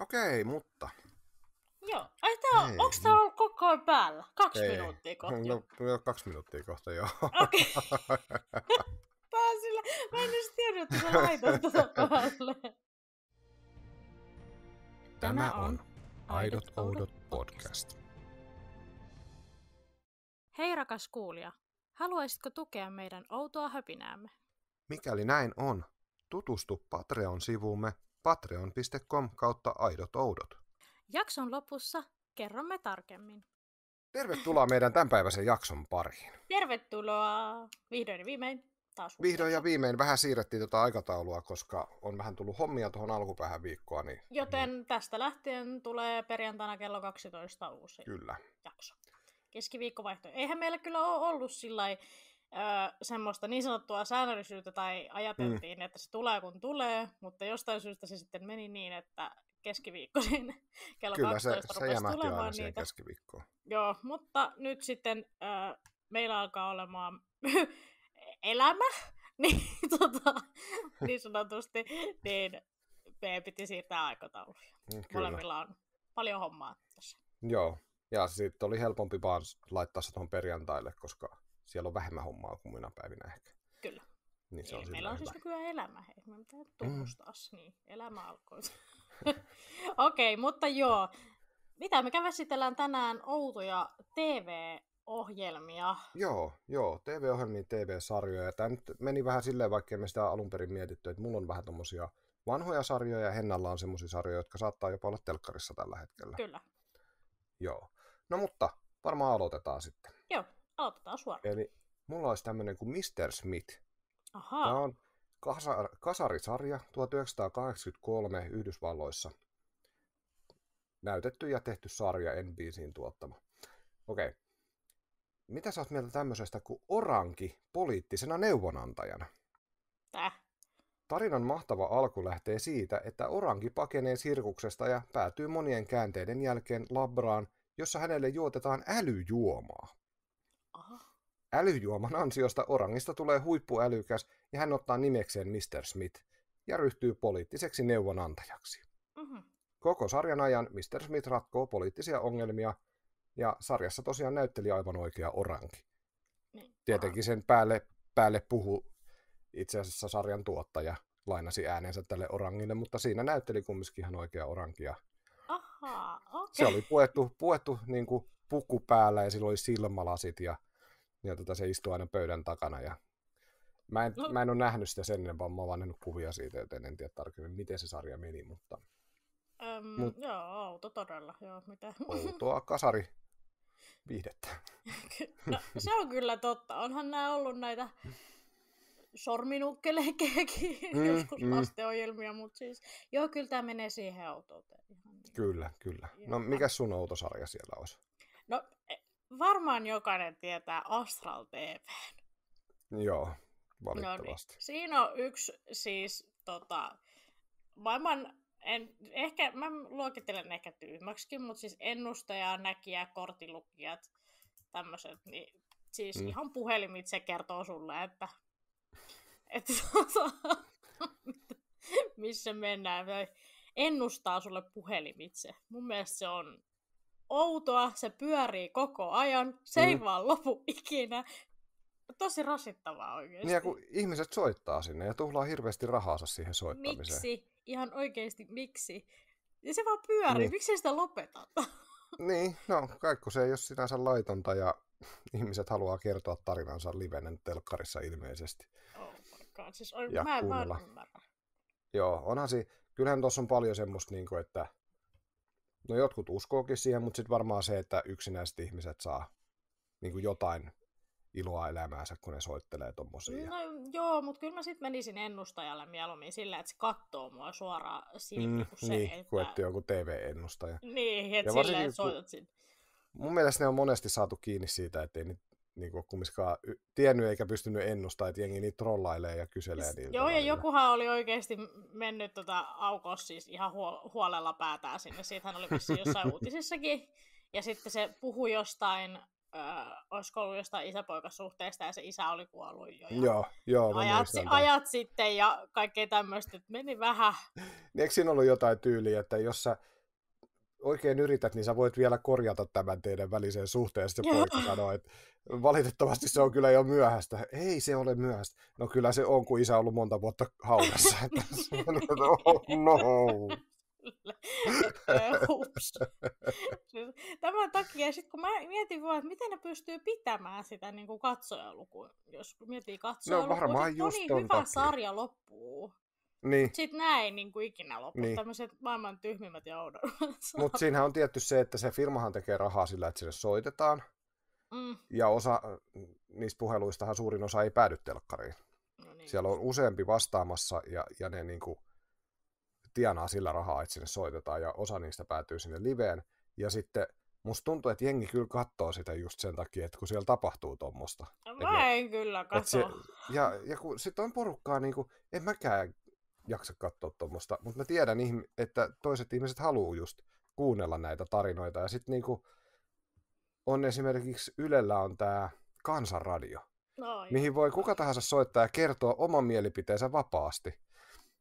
Okei, mutta... Joo. Ai tää, Ei. onks tää ollut koko ajan päällä? Kaksi Ei. minuuttia kohta. No, no kaksi minuuttia kohta, joo. Okei. Okay. Mä, sillä, mä en edes tiedä, että sä laitat tota päälle. Tämä on Aidot Oudot podcast. Hei rakas kuulija, haluaisitko tukea meidän outoa höpinäämme? Mikäli näin on, tutustu Patreon-sivuumme patreon.com kautta aidot oudot. Jakson lopussa kerromme tarkemmin. Tervetuloa meidän tämänpäiväisen jakson pariin. Tervetuloa vihdoin ja viimein taas. Vihdoin ja viimein vähän siirrettiin tuota aikataulua, koska on vähän tullut hommia tuohon alkupäähän viikkoa. Niin... Joten niin. tästä lähtien tulee perjantaina kello 12 uusi Kyllä. jakso. Keskiviikkovaihto. Eihän meillä kyllä ole ollut sillä öö, semmoista niin sanottua säännöllisyyttä tai ajateltiin, mm. että se tulee kun tulee, mutta jostain syystä se sitten meni niin, että keskiviikkoisin kello Kyllä, 12 se, rupesi se tulemaan niitä. keskiviikkoon. Joo, mutta nyt sitten öö, meillä alkaa olemaan elämä, niin, tota, niin sanotusti, niin me piti siirtää aikatauluja. Molemmilla on paljon hommaa tässä. Joo, ja sitten oli helpompi vaan laittaa se tuohon perjantaille, koska siellä on vähemmän hommaa kuin minä päivinä ehkä. Kyllä. Niin se Ei, on meillä on siis nykyään elämä, hei, me pitää mm. tunnustaa, mm. niin elämä alkoi. Okei, okay, mutta joo. Mitä me käsitellään tänään outoja TV-ohjelmia? Joo, joo, TV-ohjelmia, TV-sarjoja. tämä nyt meni vähän silleen, vaikka me sitä alun perin mietitty, että mulla on vähän tommosia vanhoja sarjoja ja Hennalla on semmoisia sarjoja, jotka saattaa jopa olla telkkarissa tällä hetkellä. Kyllä. Joo. No mutta varmaan aloitetaan sitten. Joo. Aloitetaan suoraan. Eli mulla olisi tämmöinen kuin Mr. Smith. Aha. Tämä on kasar- kasarisarja 1983 Yhdysvalloissa näytetty ja tehty sarja NBCin tuottama. Okei. Okay. Mitä sä oot mieltä tämmöisestä kuin oranki poliittisena neuvonantajana? Täh? Tarinan mahtava alku lähtee siitä, että oranki pakenee sirkuksesta ja päätyy monien käänteiden jälkeen labraan, jossa hänelle juotetaan älyjuomaa. Älyjuoman ansiosta Orangista tulee huippuälykäs ja hän ottaa nimekseen Mr. Smith ja ryhtyy poliittiseksi neuvonantajaksi. Mm-hmm. Koko sarjan ajan Mr. Smith ratkoo poliittisia ongelmia ja sarjassa tosiaan näytteli aivan oikea orangi. Niin. Tietenkin sen päälle, päälle puhu itse asiassa sarjan tuottaja lainasi äänensä tälle Orangille, mutta siinä näytteli kumminkin ihan oikea Ja... Aha, okay. Se oli puettu, puettu niin kuin puku päällä ja sillä oli silmälasit ja ja tota, se istuu aina pöydän takana. Ja mä, en, no. mä en ole nähnyt sitä sen vaan mä oon vaan kuvia siitä, joten en tiedä tarkemmin, miten se sarja meni, mutta... Öm, Mut... Joo, auto todella, joo, mitä? Outoa kasari viihdettä. no, se on kyllä totta. Onhan nämä ollut näitä sorminukkelekeäkin mm, joskus mm. mutta siis joo, kyllä tämä menee siihen autoon. Niin. Kyllä, kyllä. No, joo. No mikä sun autosarja siellä olisi? varmaan jokainen tietää Astral TV. Joo, valitettavasti. No niin. Siinä on yksi siis tota, maailman, en, ehkä, mä luokittelen ehkä tyhmäksikin, mutta siis ennustajaa, näkijä, kortilukijat, tämmöiset, niin siis mm. ihan se kertoo sulle, että, että tota, missä mennään, ennustaa sulle puhelimitse. Mun mielestä se on outoa, se pyörii koko ajan, se mm. ei vaan lopu ikinä. Tosi rasittavaa oikeesti. Niin ja kun ihmiset soittaa sinne ja tuhlaa hirveästi rahaa siihen soittamiseen. Miksi? Ihan oikeesti, miksi? Ja se vaan pyörii, niin. miksi sitä lopetata? Niin, no kaikku se ei ole sinänsä laitonta ja ihmiset haluaa kertoa tarinansa livenen telkkarissa ilmeisesti. Oh my god, siis on, ja mä, en ymmärrä. Joo, onhan si, kyllähän tuossa on paljon semmoista, niin kuin, että No jotkut uskookin siihen, mutta sitten varmaan se, että yksinäiset ihmiset saa niin kuin jotain iloa elämäänsä, kun ne soittelee tuommoisia. No joo, mutta kyllä mä sitten menisin ennustajalle mieluummin sillä, että se kattoo mua suoraan silmiin. Mm, niinku niin, se, niin, että... kun joku TV-ennustaja. Niin, että ja että soitat sinne. Mun mielestä ne on monesti saatu kiinni siitä, ei niitä niin kuin kumminkaan tiennyt eikä pystynyt ennustamaan, että jengi niitä trollailee ja kyselee siis niiltä. Joo, ja jokuhan oli oikeasti mennyt tota aukossa siis ihan huol- huolella päätään sinne. Siitähän oli vissiin jossain uutisissakin. Ja sitten se puhui jostain, äh, olisiko ollut jostain isäpoikasuhteesta ja se isä oli kuollut jo. Ja joo, joo. ajat, si- ajat sitten ja kaikkea tämmöistä, että meni vähän. Niin eikö siinä ollut jotain tyyliä, että jos sä oikein yrität, niin sä voit vielä korjata tämän teidän väliseen suhteen. Sitten sitten poika sanoo, että valitettavasti se on kyllä jo myöhäistä. Ei se ole myöhäistä. No kyllä se on, kun isä on ollut monta vuotta haudassa. oh no. Tämän takia, sit kun mä mietin vaan, että miten ne pystyy pitämään sitä niin kuin jos miettii katsojalukua, no, varmaan niin, niin hyvä takia. sarja loppuu. Niin. Sitten näin ei niin kuin ikinä lopu. Niin. Tämmöiset maailman tyhmimmät ja oudommat. Mutta siinähän on tietty se, että se firmahan tekee rahaa sillä, että sille soitetaan. Mm. Ja osa mm, niistä puheluistahan suurin osa ei päädy telkkariin. No niin. Siellä on useampi vastaamassa ja, ja ne niin kuin tienaa sillä rahaa, että sinne soitetaan ja osa niistä päätyy sinne liveen. Ja sitten musta tuntuu, että jengi kyllä katsoo sitä just sen takia, että kun siellä tapahtuu tuommoista. No mä en kyllä katso. Se, ja ja kun sitten on porukkaa, niin kuin, en mäkään jaksa katsoa tuommoista, mutta mä tiedän, että toiset ihmiset haluaa just kuunnella näitä tarinoita. Ja sitten niinku on esimerkiksi Ylellä on tämä Kansanradio, no, mihin voi kuka tahansa soittaa ja kertoa oman mielipiteensä vapaasti.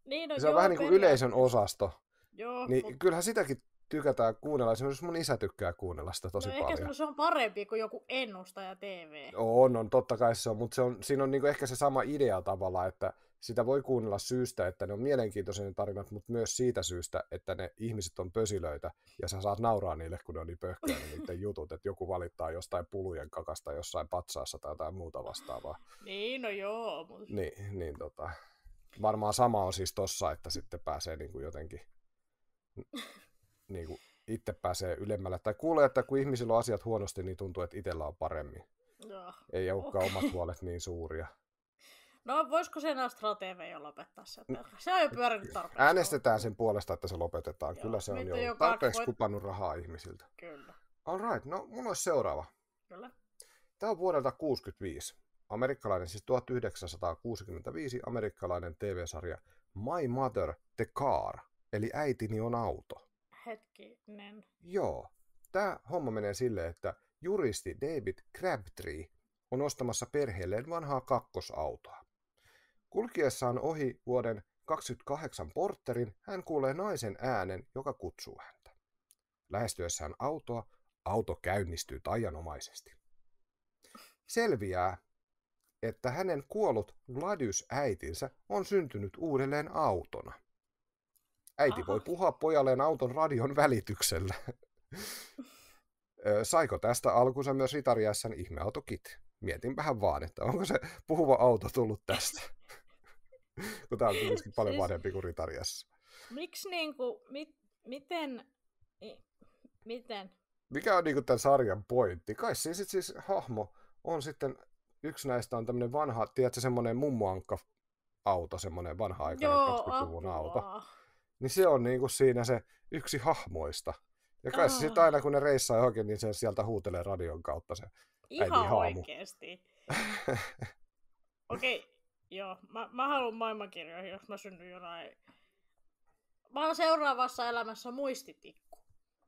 Niin, no, se on joo, vähän niin kuin yleisön osasto. Joo, niin mut... Kyllähän sitäkin tykätään kuunnella. Esimerkiksi mun isä tykkää kuunnella sitä tosi no, paljon. ehkä se on parempi kuin joku ennustaja TV. On, on, totta kai se on. Mutta se on, siinä on niinku ehkä se sama idea tavalla, että – sitä voi kuunnella syystä, että ne on mielenkiintoisia ne tarinat, mutta myös siitä syystä, että ne ihmiset on pösilöitä ja sä saat nauraa niille, kun ne on niin pöhköä niin niiden jutut, että joku valittaa jostain pulujen kakasta jossain patsaassa tai jotain muuta vastaavaa. Niin, no joo. Mutta... Niin, niin tota, varmaan sama on siis tossa, että sitten pääsee niin kuin jotenkin niin kuin itse pääsee ylemmälle. Tai kuulee, että kun ihmisillä on asiat huonosti, niin tuntuu, että itsellä on paremmin. No. Ei olekaan okay. omat huolet niin suuria. No voisiko sen Astral TV jo lopettaa se mm. Se on jo pyörinyt tarpeeksi. Äänestetään sen puolesta, että se lopetetaan. Joo. Kyllä se on Nyt jo tarpeeksi voit... kupannut rahaa ihmisiltä. Kyllä. Alright, no mulla olisi seuraava. Kyllä. Tämä on vuodelta 65. Amerikkalainen, siis 1965 amerikkalainen TV-sarja My Mother the Car, eli äitini on auto. Hetkinen. Joo. Tämä homma menee silleen, että juristi David Crabtree on ostamassa perheelleen vanhaa kakkosautoa. Kulkiessaan ohi vuoden 28 porterin hän kuulee naisen äänen, joka kutsuu häntä. Lähestyessään autoa, auto käynnistyy tajanomaisesti. Selviää, että hänen kuollut Vladys-äitinsä on syntynyt uudelleen autona. Äiti Aha. voi puhua pojalleen auton radion välityksellä. Saiko tästä alkunsa myös ritariässän ihmeauto Mietin vähän vaan, että onko se puhuva auto tullut tästä. kun tämä on kuitenkin paljon siis, vanhempi kuin Ritariassa. Miksi niinku, mit, miten, mi, miten? Mikä on niinku tämän sarjan pointti? Kai siis, siis, siis hahmo on sitten, yksi näistä on tämmöinen vanha, tiedätkö semmoinen mummoankka auto, semmoinen vanha aikainen 20-luvun auto. Niin se on niinku siinä se yksi hahmoista. Ja kai oh. sitten ah. aina kun ne reissaa johonkin, niin se sieltä huutelee radion kautta se niin, Ihan haamu. oikeesti. Okei, okay, joo. Mä, mä haluan maailmankirjoihin, jos mä synnyn jonain. Mä oon seuraavassa elämässä muistitikku.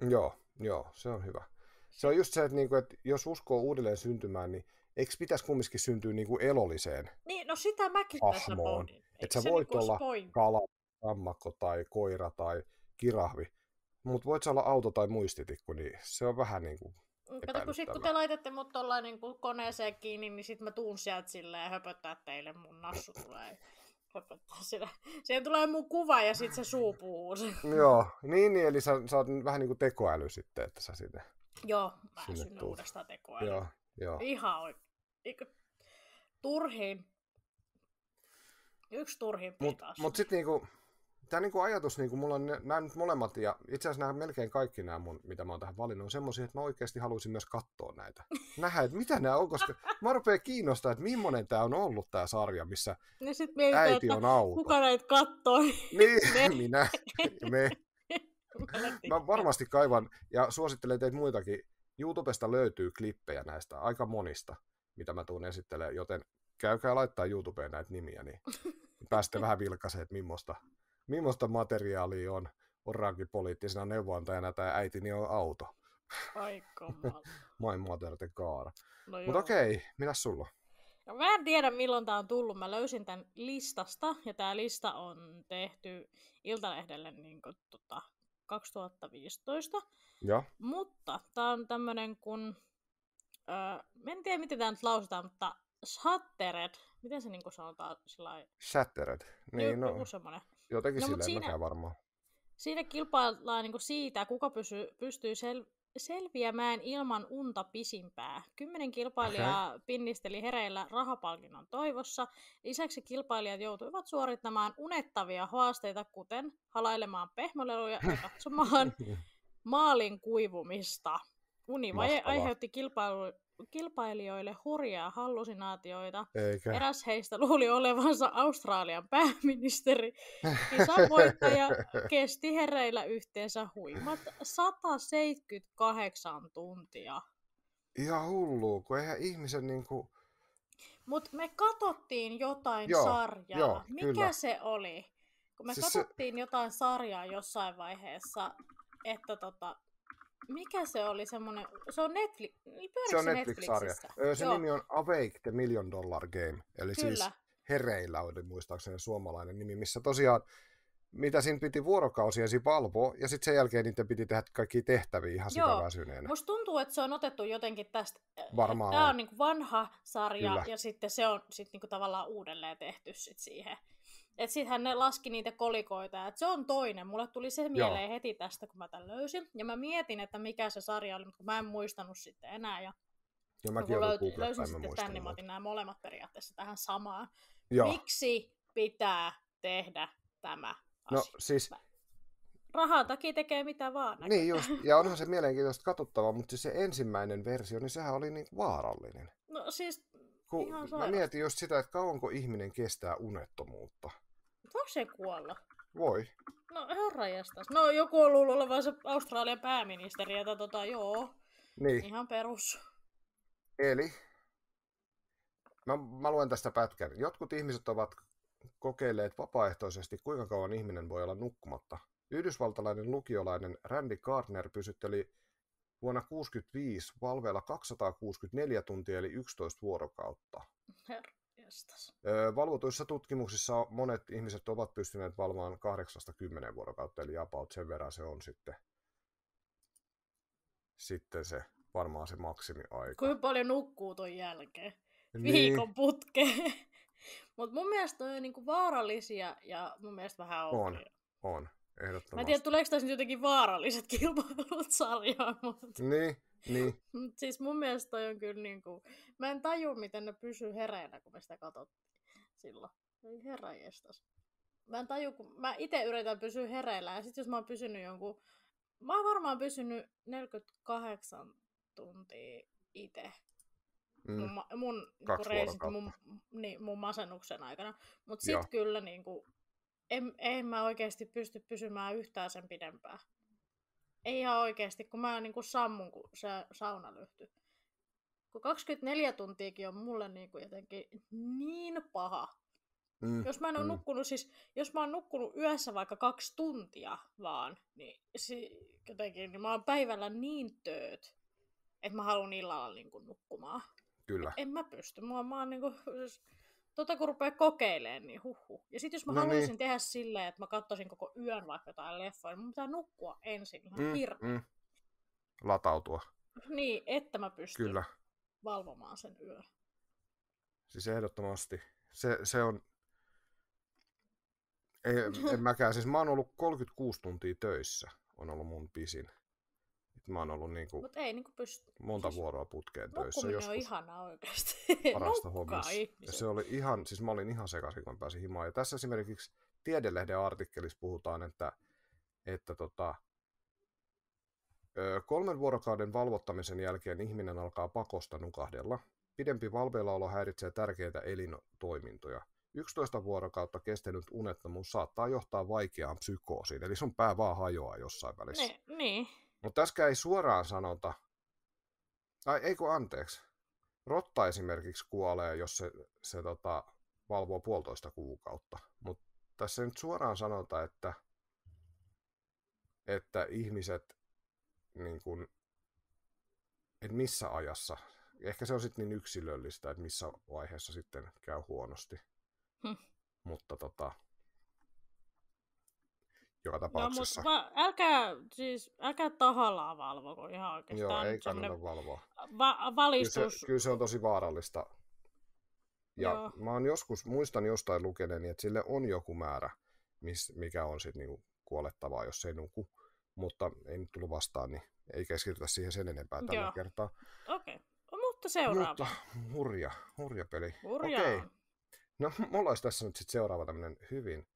Joo, joo, se on hyvä. Se on just se, että, niinku, että jos uskoo uudelleen syntymään, niin eikö pitäisi kumminkin syntyä niinku elolliseen Niin, no sitä mäkin tässä Että sä voit niinku olla pointti? kala, sammakko tai koira tai kirahvi, mutta voit sä olla auto tai muistitikku, niin se on vähän niin kuin Kato, kun, sit, kun te laitatte mut tollain niin koneeseen kiinni, niin sit mä tuun sieltä silleen höpöttää teille mun nassu tulee höpöttää sitä. Siihen tulee mun kuva ja sit se suupuu. Joo, niin, niin eli sä, sä oot vähän niinku tekoäly sitten, että sä sinne Joo, mä synny uudestaan tekoäly. Joo, joo. Ihan oikein. turhin. Yksi turhin Mut, mut sit niinku, tämä niinku ajatus, niinku, mulla on nämä nyt molemmat, ja itse asiassa nämä melkein kaikki nämä mun, mitä mä oon tähän valinnut, on semmoisia, että mä oikeasti haluaisin myös katsoa näitä. Nähdä, että mitä nämä on, koska mä rupean kiinnostaa, että millainen tämä on ollut tämä sarja, missä ja niin sit mietin, äiti on auto. Kuka näitä kattoo? Niin, me. minä, me. Mä varmasti kaivan, ja suosittelen teitä muitakin, YouTubesta löytyy klippejä näistä, aika monista, mitä mä tuun esittelemään, joten käykää laittaa YouTubeen näitä nimiä, niin pääsette vähän vilkaiseen, että millaista millaista materiaalia on orankin poliittisena neuvontajana tai äitini on auto. Aika My mother the car. No Mutta okei, mitä sulla No, mä en tiedä milloin tämä on tullut. Mä löysin tämän listasta ja tämä lista on tehty Iltalehdelle niin kuin, tota, 2015. Ja. Mutta tämä on tämmöinen kun... Öö, en tiedä miten tämä nyt lausutaan, mutta Shattered. Miten se niin sanotaan sillä Shattered. Niin, Joku no. semmoinen. Jotenkin no, silleen, siinä, varmaan. Siinä kilpaillaan niin siitä, kuka pysy, pystyy sel- selviämään ilman unta pisimpää. Kymmenen kilpailijaa okay. pinnisteli hereillä rahapalkinnon toivossa. Lisäksi kilpailijat joutuivat suorittamaan unettavia haasteita, kuten halailemaan pehmoleluja ja katsomaan maalin kuivumista. Univaje aiheutti kilpailu, kilpailijoille hurjaa hallusinaatioita. Eikä. Eräs heistä luuli olevansa Australian pääministeri. Kisan voittaja kesti hereillä yhteensä huimat 178 tuntia. Ihan hullua, kun eihän ihmisen niinku... mut me katottiin jotain joo, sarjaa. Joo, Mikä kyllä. se oli? Kun me siis katottiin se... jotain sarjaa jossain vaiheessa, että tota, mikä se oli semmoinen, se on, Netflix, niin se on Netflix-sarja. Se Joo. nimi on Awake the Million Dollar Game, eli siis Kyllä. siis hereillä oli muistaakseni suomalainen nimi, missä tosiaan mitä siinä piti vuorokausia ensin valvoa, ja sitten sen jälkeen niitä piti tehdä kaikki tehtäviä ihan Joo. sitä väsyneenä. Musta tuntuu, että se on otettu jotenkin tästä, Varmaan tämä on, on niin vanha sarja, Kyllä. ja sitten se on sit niin kuin tavallaan uudelleen tehty sit siihen. Että sittenhän ne laski niitä kolikoita, että se on toinen. Mulle tuli se mieleen Joo. heti tästä, kun mä tämän löysin. Ja mä mietin, että mikä se sarja oli, mutta mä en muistanut sitten enää. Ja Joo, mäkin kun löyt, löysin sitten tämän, niin mä otin nämä molemmat periaatteessa tähän samaan. Joo. Miksi pitää tehdä tämä no, asia? No siis... Rahan takia tekee mitä vaan. Näköjään. Niin just, ja onhan se mielenkiintoista katsottavaa, mutta siis se ensimmäinen versio, niin sehän oli niin vaarallinen. No siis kun Ihan mä mietin just sitä, että kauanko ihminen kestää unettomuutta. Voiko se kuolla? Voi. No herranjestas. No joku on luullut se Australian pääministeri, että tota joo. Niin. Ihan perus. Eli, mä, mä luen tästä pätkän. Jotkut ihmiset ovat kokeilleet vapaaehtoisesti, kuinka kauan ihminen voi olla nukkumatta. Yhdysvaltalainen lukiolainen Randy Gardner pysytteli vuonna 1965 valveilla 264 tuntia eli 11 vuorokautta. Herra kiinnostaisi. Valvotuissa tutkimuksissa monet ihmiset ovat pystyneet valmaan 8-10 vuorokautta, eli about sen verran se on sitten, sitten se varmaan se maksimiaika. Kuinka paljon nukkuu ton jälkeen? Niin. Viikon putkeen. Mutta mun mielestä on niinku vaarallisia ja mun mielestä vähän on. On, on. Ehdottomasti. Mä en tiedä, tuleeko tässä nyt jotenkin vaaralliset kilpailut sarjaan, mutta... Niin, niin. siis mun mielestä toi on kyllä niin kuin... Mä en taju, miten ne pysyy hereillä, kun me sitä katsottiin silloin. Ei herra jestas. Mä en taju, kun mä itse yritän pysyä hereillä. Ja sit jos mä oon pysynyt jonkun... Mä oon varmaan pysynyt 48 tuntia itse. Mm. Mun, mun, niinku reisit, mun, niin, mun masennuksen aikana. Mutta sit Joo. kyllä niin kuin, en, en mä oikeasti pysty pysymään yhtään sen pidempään. Ei ihan oikeasti, kun mä niin kuin sammun, kun se sauna lyhty. Kun 24 tuntiakin on mulle niin kuin jotenkin niin paha. Mm, jos mä en ole mm. nukkunut, siis jos mä oon nukkunut yössä vaikka kaksi tuntia vaan, niin, si, jotenkin, niin mä oon päivällä niin tööt, että mä haluan illalla niin kuin, nukkumaan. Kyllä. Et en mä pysty, mua, mä oon niin kuin, siis tota kun rupeaa kokeilemaan, niin huhu. Ja sitten jos mä no niin. haluaisin niin. tehdä silleen, että mä katsoisin koko yön vaikka jotain leffoja, niin mun pitää nukkua ensin ihan mm, Mm. Latautua. Niin, että mä pystyn Kyllä. valvomaan sen yön. Siis ehdottomasti. Se, se on... Ei, en mäkään. Siis mä oon ollut 36 tuntia töissä. On ollut mun pisin. Mä oon ollut niinku Mut ei niinku pysty. monta siis vuoroa putkeen töissä. Nukkuminen on ihana oikeasti. Parasta hommassa. Ja se oli ihan, siis mä olin ihan sekaisin, kun mä pääsin himaan. Ja tässä esimerkiksi Tiedelehden artikkelissa puhutaan, että, että tota, kolmen vuorokauden valvottamisen jälkeen ihminen alkaa pakosta nukahdella. Pidempi valveillaolo häiritsee tärkeitä elintoimintoja. 11 vuorokautta kestänyt unettomuus saattaa johtaa vaikeaan psykoosiin, eli sun pää vaan hajoaa jossain välissä. Ne, niin. Mutta tässä ei suoraan sanota, ai eikö anteeksi, rotta esimerkiksi kuolee, jos se, se tota, valvoo puolitoista kuukautta. Mutta tässä nyt suoraan sanota, että, että ihmiset, niin kun, että missä ajassa. Ehkä se on sitten niin yksilöllistä, että missä vaiheessa sitten käy huonosti. Hmm. Mutta tota, joka no, tapauksessa. No, mutta älkää, siis, älkää tahallaan valvoko ihan oikeastaan. Joo, ei kannata valvoa. Va- valistus. Kyllä se, kyllä se on tosi vaarallista. Ja Joo. mä oon joskus, muistan jostain lukeneeni, että sille on joku määrä, mis, mikä on sitten niinku kuolettavaa, jos ei nuku. Mutta ei nyt tullut vastaan, niin ei keskitytä siihen sen enempää tällä Joo. kertaa. Okei, okay. No, mutta seuraava. Mutta hurja, hurja peli. Hurjaa. Okei. Okay. No, mulla olisi tässä nyt sitten seuraava tämmöinen hyvin...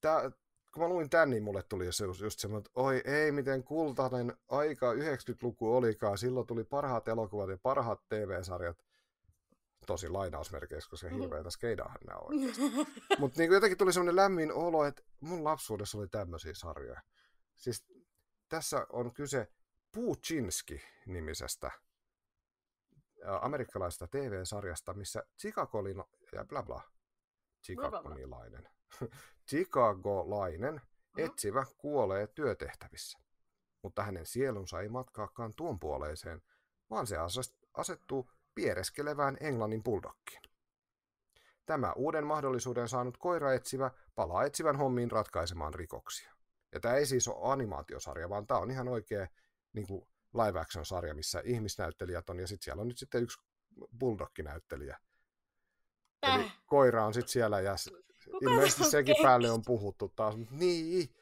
Tää, kun mä luin tän, niin mulle tuli se just semmoinen, että oi ei, miten kultainen aika 90-luku olikaan. Silloin tuli parhaat elokuvat ja parhaat TV-sarjat. Tosi lainausmerkeissä, koska mm-hmm. hirveätä skeidaahan nämä on. Mutta niin jotenkin tuli semmoinen lämmin olo, että mun lapsuudessa oli tämmöisiä sarjoja. Siis tässä on kyse Puchinski-nimisestä amerikkalaisesta TV-sarjasta, missä Chicago no- ja bla bla, Chicago-nilainen Chicagolainen etsivä kuolee työtehtävissä, mutta hänen sielunsa ei matkaakaan tuon puoleiseen, vaan se asettuu piereskelevään Englannin buldokkiin. Tämä uuden mahdollisuuden saanut koiraetsivä palaa etsivän hommiin ratkaisemaan rikoksia. Ja tämä ei siis ole animaatiosarja, vaan tämä on ihan oikea niin kuin live action sarja, missä ihmisnäyttelijät on, ja sitten siellä on nyt sitten yksi buldokkinäyttelijä. Eli koira on sitten siellä ja Ilmeisesti sekin päälle on puhuttu taas. Niin,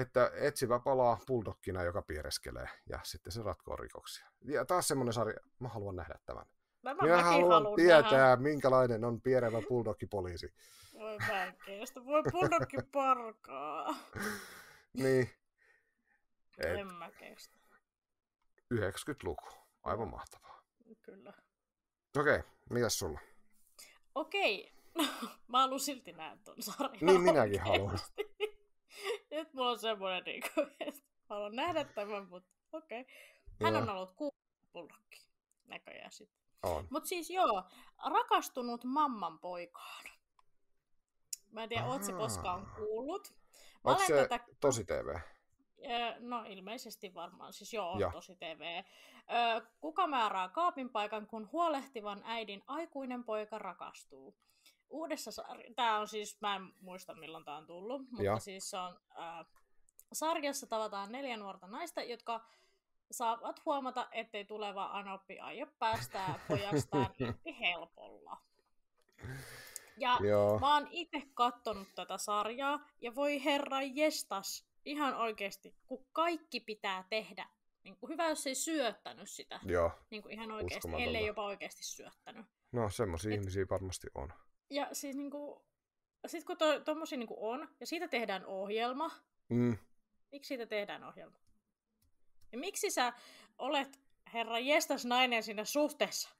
että etsivä palaa bulldogina, joka piereskelee ja sitten se ratkoo rikoksia. Ja taas semmoinen sarja, mä haluan nähdä tämän. Mä, mä Minä haluan, haluan tietää, nähdä. minkälainen on pierevä bulldoggipoliisi. Voi väkeistä, voi bulldoggi parkaa. niin. Et. En mä kestä. 90-luku, aivan mahtavaa. Kyllä. Okei, okay, mitäs sulla? Okei, okay. mä haluan silti nähdä ton sarjan. Niin minäkin haluan. Nyt mulla on semmoinen, niin kuin, että haluan nähdä tämän, mutta okei. Okay. Hän joo. on ollut kuulokki näköjään sitten. Mutta siis joo, rakastunut mamman poikaan. Mä en tiedä, ootko koskaan kuullut. Mä Onko se tätä... tosi TV? No ilmeisesti varmaan, siis joo, ja. tosi TV. Kuka määrää kaapin paikan, kun huolehtivan äidin aikuinen poika rakastuu? uudessa sarjassa, tämä on siis, mä en muista milloin tämä on tullut, mutta ja. siis on, äh, sarjassa tavataan neljä nuorta naista, jotka saavat huomata, ettei tuleva Anoppi aio päästää pojastaan helpolla. Ja Joo. mä oon itse kattonut tätä sarjaa, ja voi herra jestas, ihan oikeasti, kun kaikki pitää tehdä. Niin kuin hyvä, jos ei syöttänyt sitä. Joo. Niin kuin ihan oikeasti, ellei jopa oikeasti syöttänyt. No, semmoisia ihmisiä varmasti on. Ja siis niinku, sit kun to, tommosia niinku on, ja siitä tehdään ohjelma, mm. miksi siitä tehdään ohjelma? Ja miksi sä olet, herra jestas nainen siinä suhteessa?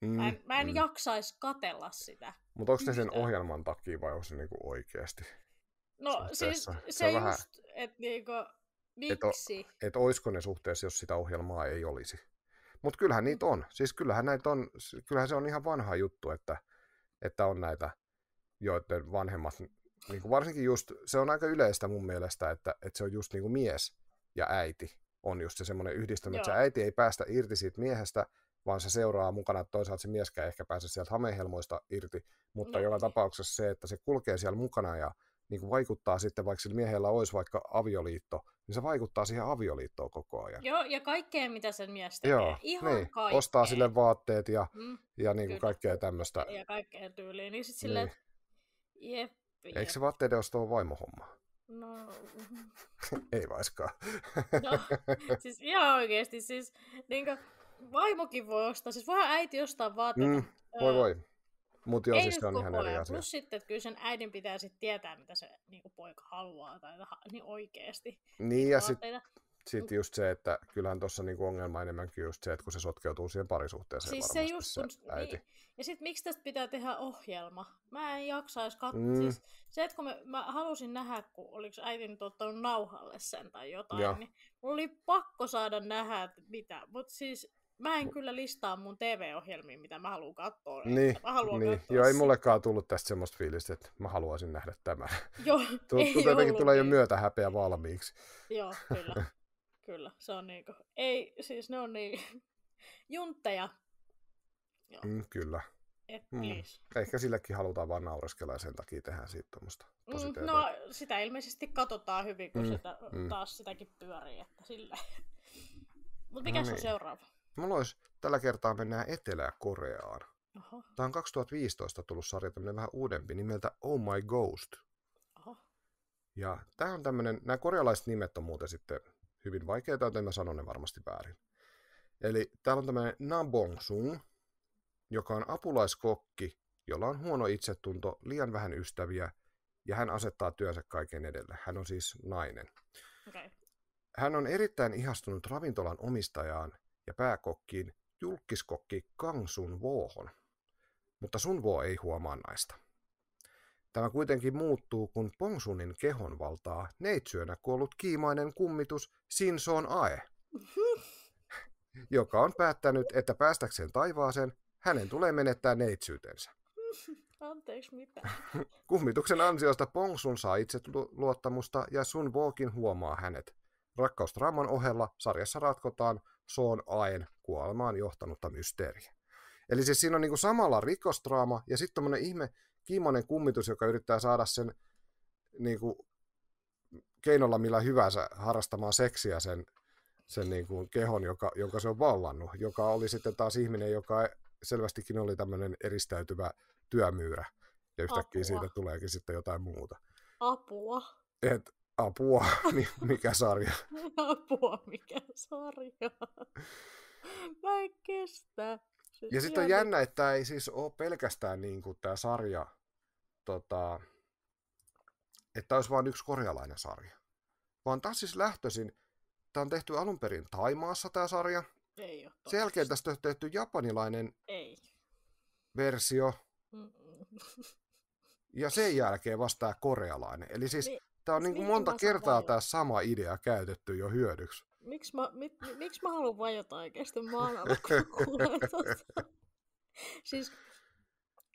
Mm, mä en, mä en mm. jaksaisi katella sitä. Mutta onko se sen ohjelman takia vai onko se niinku oikeasti? No siis se, se vähän... just, että niinku, miksi? Että et oisko ne suhteessa, jos sitä ohjelmaa ei olisi. Mutta kyllähän niitä mm. on. Siis kyllähän näitä on, kyllähän se on ihan vanha juttu, että että on näitä, joiden vanhemmat, niin kuin varsinkin just, se on aika yleistä mun mielestä, että, että se on just niin kuin mies ja äiti on just se semmoinen yhdistelmä, että se äiti ei päästä irti siitä miehestä, vaan se seuraa mukana, että toisaalta se mieskään ehkä pääse sieltä hamehelmoista irti, mutta no. joka niin. tapauksessa se, että se kulkee siellä mukana ja niin kuin vaikuttaa sitten, vaikka sillä miehellä olisi vaikka avioliitto, niin se vaikuttaa siihen avioliittoon koko ajan. Joo, ja kaikkeen, mitä sen mies tekee. Joo, Ihan niin. kaikkeen. Ostaa sille vaatteet ja, mm, ja niin kuin kaikkea tämmöistä. Ja kaikkea tyyliin. Niin sitten silleen, niin. jep, jep. Eikö se vaatteiden osto ole vaimohomma? No... Ei vaiskaan. no, siis ihan oikeasti. Siis, niin kuin, vaimokin voi ostaa, siis voi äiti ostaa vaatteita. Mm, voi voi. Mut joo, siis se on ihan ajan. eri asia. Plus sitten, että kyllä sen äidin pitää sitten tietää, mitä se niin kuin poika haluaa tai niin oikeasti. Niin ja sitten sit just se, että kyllähän tuossa niinku ongelma enemmänkin just se, että kun se sotkeutuu siihen parisuhteeseen siis se, just, kun, se äiti. Niin. Ja sitten miksi tästä pitää tehdä ohjelma? Mä en jaksaisi katsoa. Mm. Siis se, että kun mä, mä halusin nähdä, kun oliko äiti nyt ottanut nauhalle sen tai jotain, ja. niin mulla oli pakko saada nähdä, että mitä. Mutta siis mä en kyllä listaa mun TV-ohjelmia, mitä mä haluan katsoa. Niin, mä haluan niin. Katsoa Joo, ei mullekaan tullut tästä semmoista fiilistä, että mä haluaisin nähdä tämän. Joo, Tut, ei jotenkin tulee jo niin. myötä häpeä valmiiksi. Joo, kyllä. kyllä, se on kuin... Niinku, ei, siis ne on niin, juntteja. Joo. Mm, kyllä. Et, mm. Ehkä silläkin halutaan vaan naureskella ja sen takia tehdä siitä tuommoista mm, No sitä ilmeisesti katsotaan hyvin, kun mm, sitä, mm. taas sitäkin pyörii, että sillä. Mutta mikä no niin. on seuraava? Mulla olisi tällä kertaa mennään Etelä-Koreaan. Oho. Tämä on 2015 tullut sarja, tämmöinen vähän uudempi, nimeltä Oh My Ghost. Aha. Ja tämä on tämmöinen, nämä korealaiset nimet on muuten sitten hyvin vaikeita, joten mä sanon ne varmasti väärin. Eli täällä on tämmöinen Nabong Sung, joka on apulaiskokki, jolla on huono itsetunto, liian vähän ystäviä, ja hän asettaa työnsä kaiken edelle. Hän on siis nainen. Okay. Hän on erittäin ihastunut ravintolan omistajaan, ja pääkokkiin julkiskokki Kang Sun Woohon. Mutta Sun Woo ei huomaa naista. Tämä kuitenkin muuttuu, kun Pongsunin kehon valtaa neitsyönä kuollut kiimainen kummitus Sinsoon Ae, joka on päättänyt, että päästäkseen taivaaseen hänen tulee menettää neitsyytensä. Anteeksi, mitä? Kummituksen ansiosta Pongsun saa itse luottamusta ja Sun Vokin huomaa hänet. Rakkaustraaman ohella sarjassa ratkotaan Sean aina kuolemaan johtanutta mysteeriä. Eli siis siinä on niin kuin samalla rikostraama ja sitten tämmöinen ihme kiimonen kummitus, joka yrittää saada sen niin kuin, keinolla millä hyvänsä harrastamaan seksiä sen, sen niin kuin, kehon, joka, jonka se on vallannut, joka oli sitten taas ihminen, joka selvästikin oli tämmöinen eristäytyvä työmyyrä. Ja yhtäkkiä Apua. siitä tuleekin sitten jotain muuta. Apua. Et, apua, mikä sarja? apua, mikä sarja? Mä en kestä. Siis ja sitten on jännä, että tämä ei siis ole pelkästään niin kuin tämä sarja, tota, että olisi vain yksi korealainen sarja. Vaan taas siis lähtöisin, tämä on tehty alun perin Taimaassa tämä sarja. Ei ole Sen jälkeen tästä on tehty japanilainen ei. versio. Mm-mm. Ja sen jälkeen vasta korealainen. Eli siis niin. Tämä on niin kuin monta kertaa tämä sama idea käytetty jo hyödyksi. Miksi mä, mi, mi, miksi mä haluan vajota oikeasti maanalla, Siis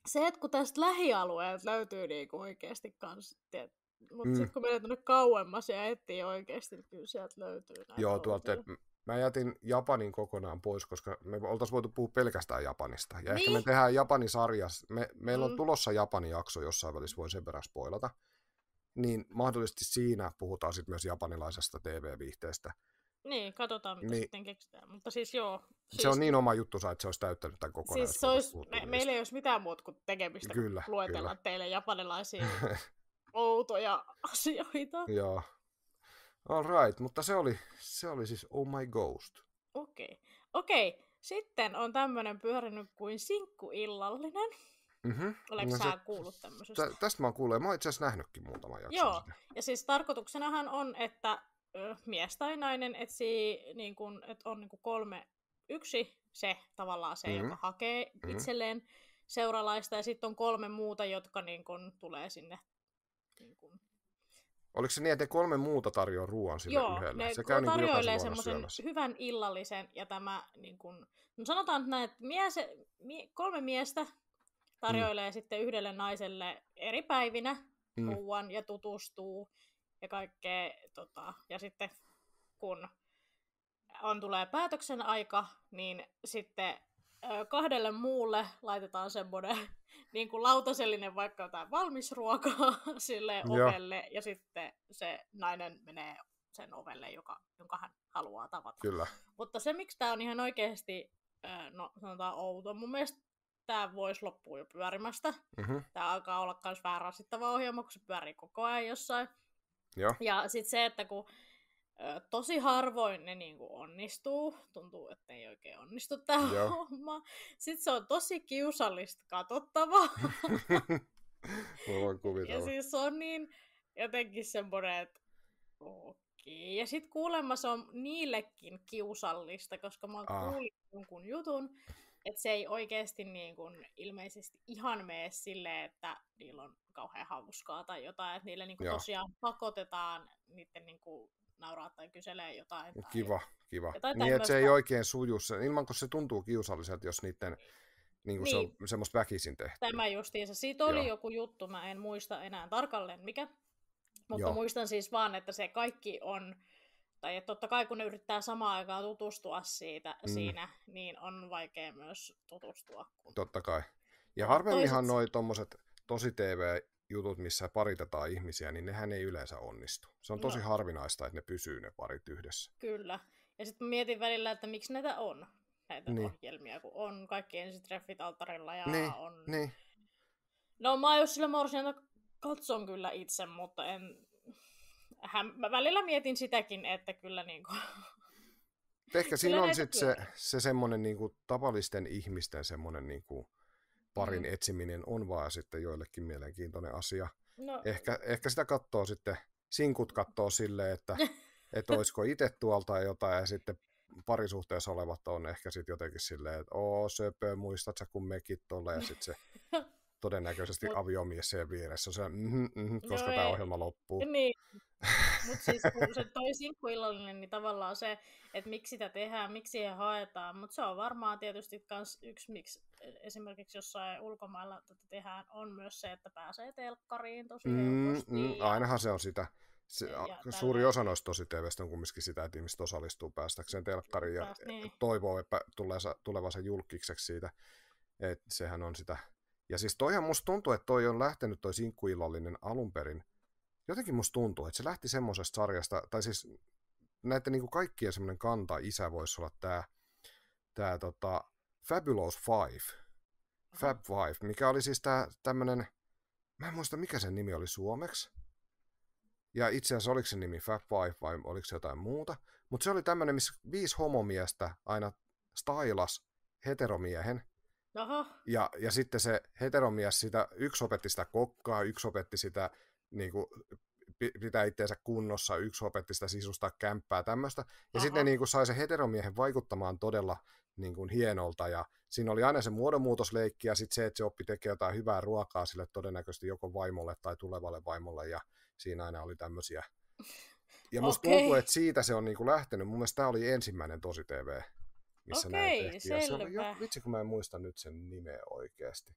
se, että kun tästä lähialueelta löytyy niin kuin oikeasti kans, tiet, mutta mm. sitten kun menee tuonne kauemmas ja etsii oikeasti, niin kyllä sieltä löytyy näitä Joo, tuolta, mä jätin Japanin kokonaan pois, koska me oltaisiin voitu puhua pelkästään Japanista. Ja niin. ehkä me niin. tehdään Japanisarja. Me, meillä on mm. tulossa Japani-jakso jossain välissä, voin sen verran spoilata niin mahdollisesti siinä puhutaan sitten myös japanilaisesta TV-viihteestä. Niin, katsotaan mitä niin. sitten keksitään. Mutta siis joo. Siis... Se on siis- niin oma juttu, että se olisi täyttänyt tämän kokonaan. Siis se olisi... me, meillä ei olisi mitään muuta kuin tekemistä kyllä, kuin luetella kyllä. teille japanilaisia outoja asioita. Joo. All right, mutta se oli, se oli siis Oh My Ghost. Okei. Okay. Okei, okay. sitten on tämmöinen pyörinyt kuin sinkkuillallinen. Mm-hmm. Oletko no sä se, kuullut tämmöisestä? Tä, tästä mä oon kuullut, ja mä oon itse asiassa nähnytkin muutama jakson. Joo, sitä. ja siis tarkoituksenahan on, että mies tai nainen etsii, niin kun, että on niin kun kolme, yksi se tavallaan se, mm-hmm. joka hakee mm-hmm. itselleen seuralaista, ja sitten on kolme muuta, jotka niin kun, tulee sinne niin kun, Oliko se niin, että ne kolme muuta tarjoaa ruoan sille Joo, yhdelle? Joo, ne se käy niin tarjoilee semmoisen hyvän illallisen ja tämä, niin kun, no sanotaan näin, että mies, mie, kolme miestä tarjoilee mm. sitten yhdelle naiselle eri päivinä mm. ruuan ja tutustuu ja kaikkea. Tota, ja sitten kun on tulee päätöksen aika, niin sitten kahdelle muulle laitetaan semmoinen niin kuin lautasellinen vaikka jotain valmisruokaa sille ovelle, Joo. ja sitten se nainen menee sen ovelle, joka, jonka hän haluaa tavata. Kyllä. Mutta se, miksi tämä on ihan oikeasti no, sanotaan outo, mun mielestä tämä voisi loppua jo pyörimästä. Mm-hmm. Tämä alkaa olla myös vähän rasittava ohjelma, kun se pyörii koko ajan jossain. Joo. Ja sitten se, että kun ö, tosi harvoin ne niinku onnistuu, tuntuu, että ei oikein onnistu tämä homma. Sitten se on tosi kiusallista katsottavaa. Mä voin kuvitella. Ja siis se on niin jotenkin semmoinen, että okei. Ja sitten kuulemma se on niillekin kiusallista, koska mä oon ah. kuullut jonkun jutun, että se ei oikeasti niin kuin ilmeisesti ihan mene silleen, että niillä on kauhean hauskaa tai jotain, että niille niin kuin tosiaan pakotetaan niiden niin kuin nauraa tai kyselee jotain. Tai kiva, kiva. Jotain niin, että se ei oikein suju, ilman kun se tuntuu kiusalliselta, jos niiden niin kuin niin. se on niin. semmoista väkisin tehty. Tämä justiinsa. Siitä oli Joo. joku juttu, mä en muista enää tarkalleen mikä, mutta Joo. muistan siis vaan, että se kaikki on ja Totta kai kun ne yrittää samaan aikaan tutustua siitä, mm. siinä, niin on vaikea myös tutustua. Kun... Totta kai. Ja harvemminhan Toiset... noi tommoset tosi TV-jutut, missä paritetaan ihmisiä, niin nehän ei yleensä onnistu. Se on tosi no. harvinaista, että ne pysyy ne parit yhdessä. Kyllä. Ja sitten mietin välillä, että miksi näitä on, näitä niin. ohjelmia, kun on kaikki ensitreffit altarilla ja niin. on... Niin. No mä oon just sillä morsianta katson kyllä itse, mutta en hän, mä välillä mietin sitäkin, että kyllä niin kuin... Ehkä siinä on sitten se, se semmoinen niin kuin tavallisten ihmisten semmoinen niin kuin parin mm. etsiminen on vaan sitten joillekin mielenkiintoinen asia. No. Ehkä, ehkä sitä katsoo sitten, sinkut katsoo silleen, että, että olisiko itse tuolta jotain ja sitten parisuhteessa olevat on ehkä sitten jotenkin silleen, että oo söpö, muistat sä kun mekin tuolla ja sitten se todennäköisesti Mut... aviomies siellä vieressä on se, mm-hmm, mm-hmm, koska no tämä ohjelma loppuu. Niin, mutta siis kun se toi sinkkuillallinen, niin tavallaan se, että miksi sitä tehdään, miksi siihen haetaan. Mutta se on varmaan tietysti myös yksi, miksi esimerkiksi jossain ulkomailla tätä tehdään, on myös se, että pääsee telkkariin tosi mm, helposti. Mm, ainahan se on sitä. Se, ja suuri tälle... osa noista tosi tv on kumminkin sitä, että ihmiset osallistuu päästäkseen telkkariin ja niin. toivoo että tulevansa, tulevansa julkiseksi siitä. Et sehän on sitä. Ja siis toihan musta tuntuu, että toi on lähtenyt toi sinkkuillallinen alun perin – jotenkin musta tuntuu, että se lähti semmoisesta sarjasta, tai siis näiden niin kuin kaikkien semmoinen kanta-isä voisi olla tämä, tämä tota, Fabulous Five, Fab Five, mikä oli siis tämä tämmöinen, mä en muista mikä sen nimi oli suomeksi, ja itse asiassa oliko se nimi Fab Five vai oliko se jotain muuta, mutta se oli tämmöinen, missä viisi homomiestä aina stylas heteromiehen, Aha. Ja, ja sitten se heteromies sitä, yksi opetti sitä kokkaa, yksi opetti sitä niin kuin, pitää itseensä kunnossa, yksi opetti sitä sisustaa kämppää, tämmöistä. Ja sitten ne niin kuin, sai se heteromiehen vaikuttamaan todella niin kuin, hienolta, ja siinä oli aina se muodonmuutosleikki, ja sitten se, että se oppi tekemään jotain hyvää ruokaa sille todennäköisesti joko vaimolle tai tulevalle vaimolle, ja siinä aina oli tämmöisiä. Ja musta okay. tuntuu, että siitä se on niin kuin, lähtenyt. Mun mielestä tämä oli ensimmäinen tosi TV, missä okay, näin tehtiin. Ja se oli, jo, vitsi kun mä en muista nyt sen nimeä oikeasti.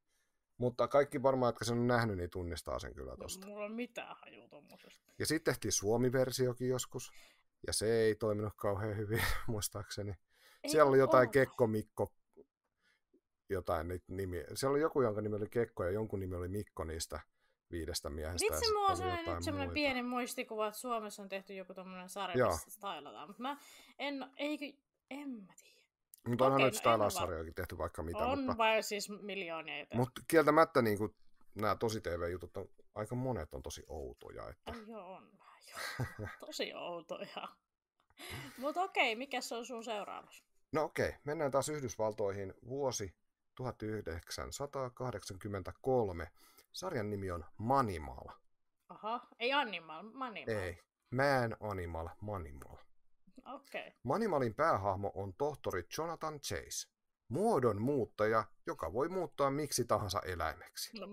Mutta kaikki varmaan, jotka sen on nähnyt, niin tunnistaa sen kyllä no, tosta. Mulla on mitään haju tuommoisesta. Ja sitten tehtiin Suomi-versiokin joskus, ja se ei toiminut kauhean hyvin, muistaakseni. Ei Siellä oli jotain Kekko-Mikko, jotain nimi. Siellä oli joku, jonka nimi oli Kekko ja jonkun nimi oli Mikko niistä viidestä miehestä. Vitsi, mulla on sellainen, nyt sellainen pieni muistikuva, että Suomessa on tehty joku tommonen sarja, missä stylataan. Mutta mä en, eikö, en mä tiedä. Mutta onhan nyt no Starlight-sarjojakin tehty vaikka mitä. On mutta, vai siis miljoonia. Mutta kieltämättä niin kuin, nämä tosi TV-jutut on, aika monet on tosi outoja. Että... Oh, joo, on. Joo. Tosi outoja. mutta okei, mikä se on sun seuraava? No okei, mennään taas Yhdysvaltoihin. Vuosi 1983. Sarjan nimi on Manimal. Aha, ei Animal, Manimal. Ei, Man Animal, Manimal. Okay. Manimalin päähahmo on tohtori Jonathan Chase, muodon muuttaja, joka voi muuttaa miksi tahansa eläimeksi. No,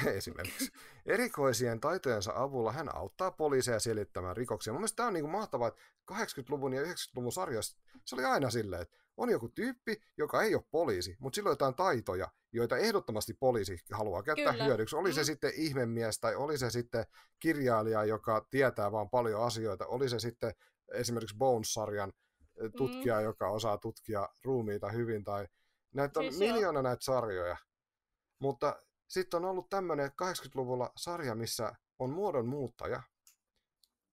Esimerkiksi. Erikoisien taitojensa avulla hän auttaa poliiseja selittämään rikoksia. Mun mielestä tämä on niin kuin mahtavaa, että 80-luvun ja 90-luvun sarjoissa se oli aina silleen, että on joku tyyppi, joka ei ole poliisi, mutta sillä on jotain taitoja, joita ehdottomasti poliisi haluaa käyttää Kyllä. hyödyksi. Oli mm. se sitten ihmemies tai oli se sitten kirjailija, joka tietää vaan paljon asioita, oli se sitten esimerkiksi Bones-sarjan eh, mm. tutkija, mm. joka osaa tutkia ruumiita hyvin, tai näitä on siis miljoona jo. näitä sarjoja. Mutta sitten on ollut tämmöinen 80-luvulla sarja, missä on muodon muuttaja,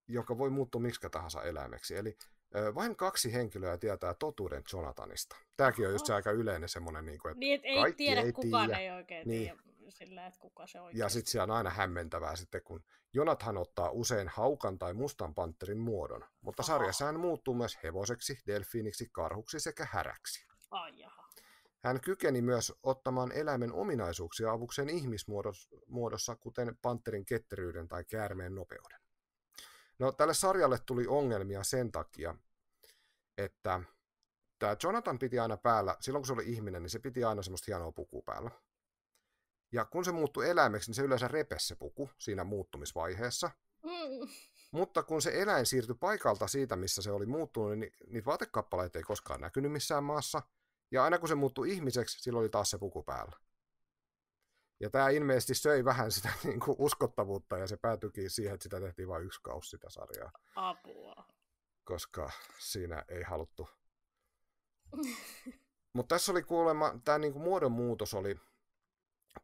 joka voi muuttua miksi tahansa eläimeksi. Eli eh, vain kaksi henkilöä tietää totuuden Jonathanista. Tämäkin on just se aika yleinen semmoinen, niin kuin, että niin, et ei kaikki tiedä, ei kukaan tiedä. ei oikein niin. tiedä sillä, että kuka se oikein. Ja sitten siellä on aina hämmentävää sitten, kun Jonathan ottaa usein haukan tai mustan panterin muodon, mutta Aha. sarjassa hän muuttuu myös hevoseksi, delfiiniksi, karhuksi sekä häräksi. Ai jaha. Hän kykeni myös ottamaan eläimen ominaisuuksia avukseen ihmismuodossa, kuten panterin ketteryyden tai käärmeen nopeuden. No, tälle sarjalle tuli ongelmia sen takia, että tämä Jonathan piti aina päällä, silloin kun se oli ihminen, niin se piti aina semmoista hienoa pukua päällä. Ja kun se muuttui eläimeksi, niin se yleensä repesi se puku siinä muuttumisvaiheessa. Mm. Mutta kun se eläin siirtyi paikalta siitä, missä se oli muuttunut, niin niitä vaatekappaleita ei koskaan näkynyt missään maassa. Ja aina kun se muuttui ihmiseksi, silloin oli taas se puku päällä. Ja tämä ilmeisesti söi vähän sitä niin kuin uskottavuutta ja se päätyikin siihen, että sitä tehtiin vain yksi kausi sitä sarjaa. Apua. Koska siinä ei haluttu. Mutta tässä oli kuulemma, tämä niin muodonmuutos oli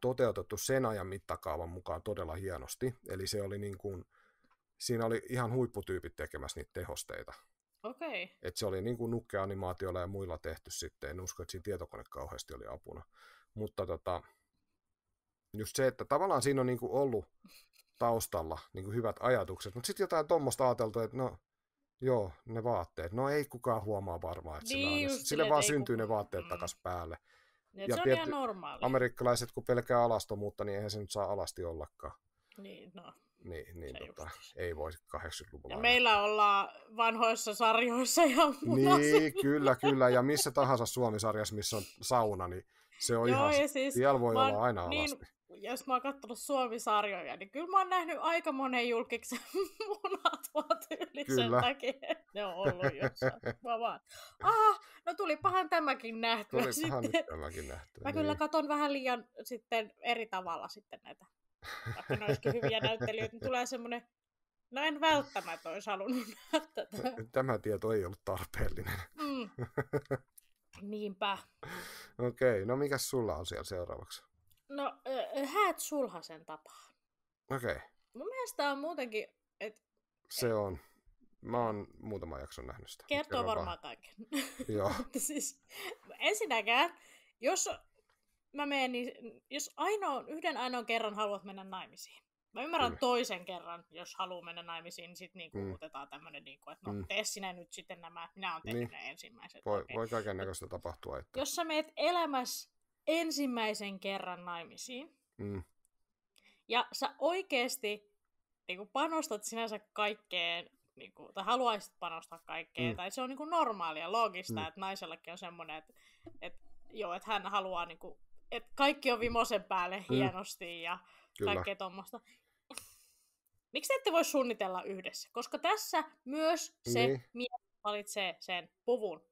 toteutettu sen ajan mittakaavan mukaan todella hienosti. Eli se oli niin kuin, siinä oli ihan huipputyypit tekemässä niitä tehosteita. Okei. Okay. Et se oli niin kuin nukkeanimaatiolla ja muilla tehty sitten. En usko, että siinä tietokone kauheasti oli apuna. Mutta tota, just se, että tavallaan siinä on niin kuin ollut taustalla niin kuin hyvät ajatukset, mutta sitten jotain tuommoista ajateltu, että no joo, ne vaatteet, no ei kukaan huomaa varmaan, että niin sillä, on, niin sille vaan syntyy kukaan. ne vaatteet mm. takaisin päälle. Niin, ja se on ihan normaali. Amerikkalaiset, kun pelkää alastomuutta, niin eihän se nyt saa alasti ollakaan. Niin, no. Niin, niin tota, ei voi 80-luvulla. Ja meillä ollaan vanhoissa sarjoissa ja Niin, kyllä, kyllä. Ja missä tahansa Suomi-sarjassa, missä on sauna, niin se on Joo, ihan, siis, siellä voi olla aina niin alasti jos mä oon kattonut Suomi-sarjoja, niin kyllä mä oon nähnyt aika monen julkiksen munat vaan tyylisen kyllä. takia, ne on ollut jossain. Mä vaan, aha, no pahan tämäkin nähtyä Tuli sitten. tämäkin nähtyä. Mä niin. kyllä katon vähän liian sitten eri tavalla sitten näitä. Vaikka ne hyviä näyttelijöitä, niin tulee semmoinen, no en välttämättä olisi halunnut nähdä tätä. Tämä tieto ei ollut tarpeellinen. Mm. Niinpä. Okei, okay, no mikä sulla on siellä seuraavaksi? No, häät sulhasen tapaan. Okei. Okay. Mun mielestä on muutenkin, että... Se on. Mä oon muutama jakson nähnyt sitä. Kertoo varmaan vaan. kaiken. Joo. siis, ensinnäkään, jos mä menen, niin jos ainoa, yhden ainoan kerran haluat mennä naimisiin, Mä ymmärrän mm. toisen kerran, jos haluaa mennä naimisiin, niin sitten niinku mm. muutetaan tämmöinen, niinku, että no mm. tee sinä nyt sitten nämä, minä olen tehnyt niin. ne ensimmäiset. Voi, voi kaiken näköistä tapahtua. Että... Jos sä meet elämässä ensimmäisen kerran naimisiin. Mm. Ja sä oikeesti niin kuin panostat sinänsä kaikkeen, niin kuin, tai haluaisit panostaa kaikkeen, mm. tai se on niin kuin normaalia, loogista, mm. että naisellakin on semmoinen, että, että joo, että hän haluaa, niin kuin, että kaikki on vimosen päälle mm. hienosti ja Kyllä. kaikkea tuommoista. Miksi te ette voi suunnitella yhdessä? Koska tässä myös se niin. mies valitsee sen puvun.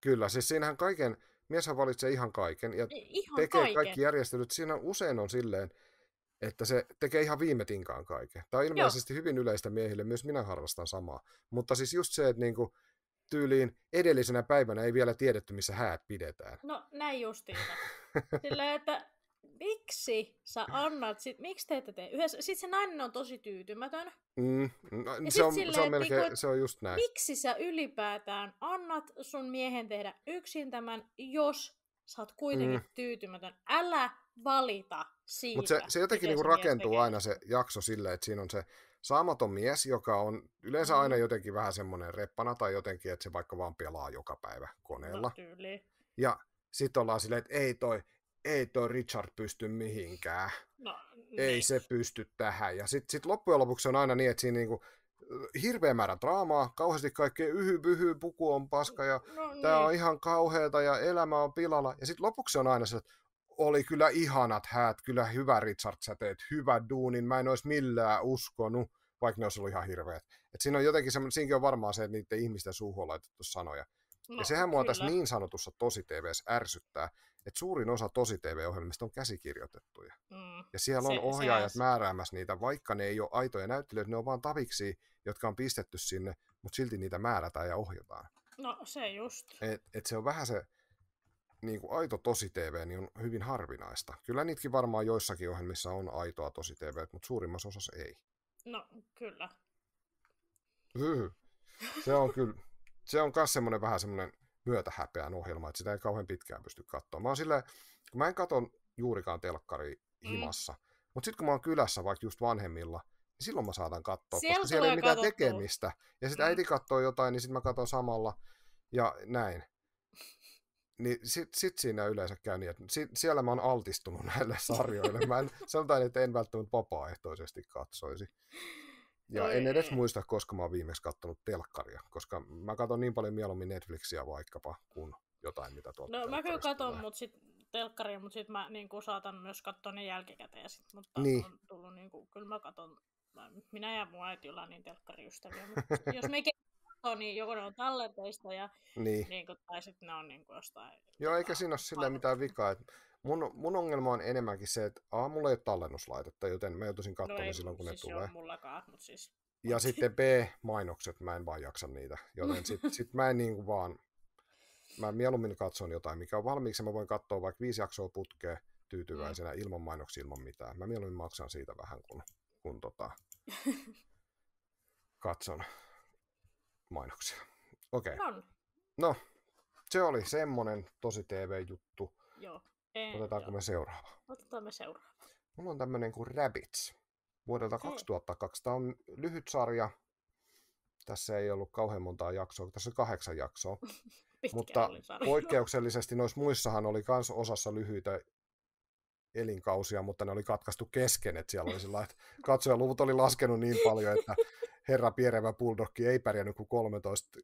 Kyllä, siis siinähän kaiken, mieshän valitsee ihan kaiken ja e, ihan tekee kaiken. kaikki järjestelyt. Siinä usein on silleen, että se tekee ihan tinkaan kaiken. Tämä on ilmeisesti Joo. hyvin yleistä miehille, myös minä harrastan samaa. Mutta siis just se, että niinku, tyyliin edellisenä päivänä ei vielä tiedetty, missä häät pidetään. No näin justiin. Sillä, että miksi sä annat, sit, miksi te ette tee yhdessä? Sitten se nainen on tosi tyytymätön. Mm, no, se, on, niinku, se, just näin. Miksi sä ylipäätään annat sun miehen tehdä yksin tämän, jos sä oot kuitenkin mm. tyytymätön? Älä valita siitä. Mutta se, se jotenkin niinku rakentuu aina se jakso silleen, että siinä on se saamaton mies, joka on yleensä mm. aina jotenkin vähän semmoinen reppana tai jotenkin, että se vaikka vaan pelaa joka päivä no, koneella. No, ja sitten ollaan silleen, että ei toi, ei toi Richard pysty mihinkään. No, Ei niin. se pysty tähän. Ja sitten sit loppujen lopuksi on aina niin, että siinä niinku, hirveä määrä draamaa, kauheasti kaikkea yhy, pyhy, puku on paska ja no, no niin. tämä on ihan kauheata ja elämä on pilalla. Ja sitten lopuksi on aina se, että oli kyllä ihanat häät, kyllä hyvä Richard sä teet, hyvä duunin, mä en olisi millään uskonut, vaikka ne olisi ollut ihan hirveät. Et siinä on jotenkin semmoinen, siinäkin on varmaan se, että niiden ihmisten suuhun on laitettu sanoja. No, ja sehän mua kyllä. tässä niin sanotussa tosi TVS ärsyttää, että suurin osa tosi TV-ohjelmista on käsikirjoitettuja. Mm, ja siellä on se, ohjaajat se määräämässä niitä, vaikka ne ei ole aitoja näyttelijöitä, ne on vaan taviksi, jotka on pistetty sinne, mutta silti niitä määrätään ja ohjataan. No se just. Et, et se on vähän se, niin kuin aito tosi TV niin on hyvin harvinaista. Kyllä niitäkin varmaan joissakin ohjelmissa on aitoa tosi TV, mutta suurimmassa osassa ei. No, kyllä. Se on kyllä, se on myös semmoinen vähän semmoinen myötä häpeän ohjelma, että sitä ei kauhean pitkään pysty katsomaan. Mä oon kun mä en katon juurikaan telkkari mm. himassa, mm. mutta sitten kun mä oon kylässä vaikka just vanhemmilla, niin silloin mä saatan katsoa, siellä koska siellä ei ole mitään tekemistä. Ja sitten mm. äiti katsoo jotain, niin sitten mä katson samalla ja näin. Niin sit, sit siinä yleensä käy niin, että sit, siellä mä oon altistunut näille sarjoille. Mä en, sanotaan, että en välttämättä vapaaehtoisesti katsoisi. Ja Oi en edes ei. muista, koska mä oon viimeksi kattonut telkkaria, koska mä katson niin paljon mieluummin Netflixiä vaikka kuin jotain, mitä tuolta No mä kyllä katon, mut sit telkkaria, mutta sit mä niin kuin saatan myös katsoa ne jälkikäteen sit, mutta niin. on tullut niin kuin, kyllä mä katon, minä ja mun äiti ollaan niin telkkariystäviä, jos me niin joko ne on tallenteista ja niin. Niin kuin, tai sitten ne on niin kuin jostain... Joo, eikä siinä ole sillä mitään vikaa. mun, mun ongelma on enemmänkin se, että a, mulla ei ole tallennuslaitetta, joten mä joutuisin no katsomaan no silloin, kun siis ne tulee. mullakaan, mutta siis... Ja sitten B-mainokset, mä en vaan jaksa niitä, joten sitten sit mä en niin kuin vaan... Mä mieluummin katson jotain, mikä on valmiiksi, mä voin katsoa vaikka viisi jaksoa putkea tyytyväisenä mm. ilman mainoksia, ilman mitään. Mä mieluummin maksan siitä vähän, kun, kun tota, katson mainoksia. Okei. Okay. No, niin. no, se oli semmonen tosi TV-juttu. Joo. Otetaanko joo. me seuraava? Otetaan me seuraava. Mulla on tämmönen kuin Rabbits vuodelta Hei. 2002. Tämä on lyhyt sarja. Tässä ei ollut kauhean montaa jaksoa, tässä on kahdeksan jaksoa. Mutta poikkeuksellisesti noissa muissahan oli myös osassa lyhyitä elinkausia, mutta ne oli katkaistu kesken, että siellä oli sillä että katsojaluvut oli laskenut niin paljon, että herra pierevä bulldogki ei pärjännyt kuin 13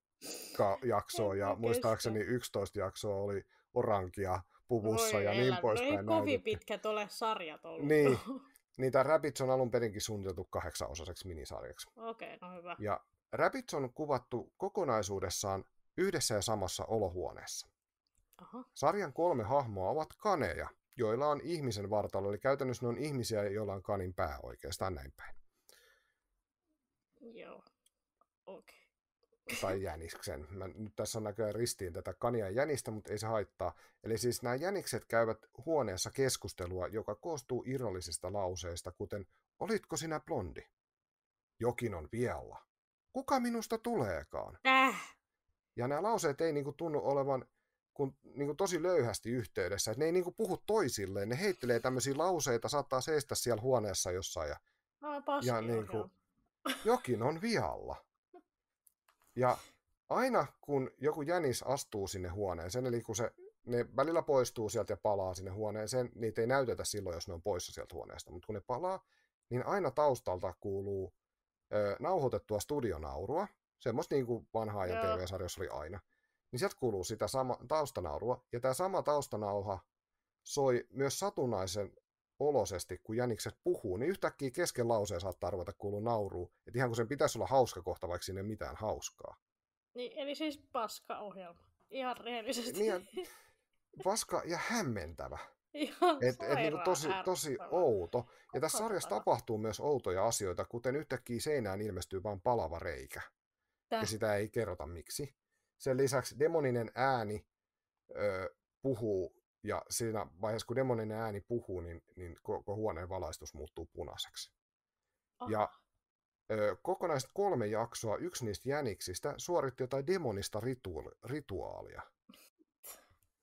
ka- jaksoa ja muistaakseni 11 jaksoa oli orankia puvussa Voi ja niin elä. niin poispäin. No ei kovin näytetty. pitkät ole sarjat ollut. Niin, niin tämä Rabbids on alun perinkin suunniteltu kahdeksanosaseksi minisarjaksi. Okei, okay, no hyvä. Ja Rabbids on kuvattu kokonaisuudessaan yhdessä ja samassa olohuoneessa. Aha. Sarjan kolme hahmoa ovat kaneja, joilla on ihmisen vartalo, eli käytännössä ne on ihmisiä, joilla on kanin pää oikeastaan näin päin. Joo. Okei. Okay. Tai jäniksen. Mä, nyt tässä on näköjään ristiin tätä kania ja jänistä, mutta ei se haittaa. Eli siis nämä jänikset käyvät huoneessa keskustelua, joka koostuu irrallisista lauseista, kuten Olitko sinä blondi? Jokin on vielä. Kuka minusta tuleekaan? Äh. Ja nämä lauseet ei niinku tunnu olevan kun, niin kuin tosi löyhästi yhteydessä. Et ne ei niin kuin puhu toisilleen, ne heittelee tämmöisiä lauseita, saattaa seistä siellä huoneessa jossain. Ja, no, ja niin kuin, jokin on vialla. Ja aina kun joku jänis astuu sinne huoneeseen, eli kun se, ne välillä poistuu sieltä ja palaa sinne huoneeseen, niitä ei näytetä silloin, jos ne on poissa sieltä huoneesta, mutta kun ne palaa, niin aina taustalta kuuluu ö, nauhoitettua studionaurua, semmoista niin kuin vanhaa ja TV-sarjassa oli aina, niin sieltä kuuluu sitä sama taustanaurua, ja tämä sama taustanauha soi myös satunnaisen olosesti, kun jänikset puhuu, niin yhtäkkiä kesken lauseen saattaa ruveta kuulua nauruu. Että ihan kun sen pitäisi olla hauska kohta, vaikka sinne mitään hauskaa. Niin, eli siis paska-ohjelma. Ihan rehellisesti. Niin, paska ja hämmentävä. et, et niin tosi, tosi outo. Ja tässä sarjassa tapahtuu myös outoja asioita, kuten yhtäkkiä seinään ilmestyy vain palava reikä. Täh. Ja sitä ei kerrota miksi. Sen lisäksi demoninen ääni ö, puhuu ja siinä vaiheessa, kun demoninen ääni puhuu, niin, niin koko huoneen valaistus muuttuu punaiseksi. Oh. Ja ö, kokonaiset kolme jaksoa, yksi niistä jäniksistä, suoritti jotain demonista ritu- rituaalia.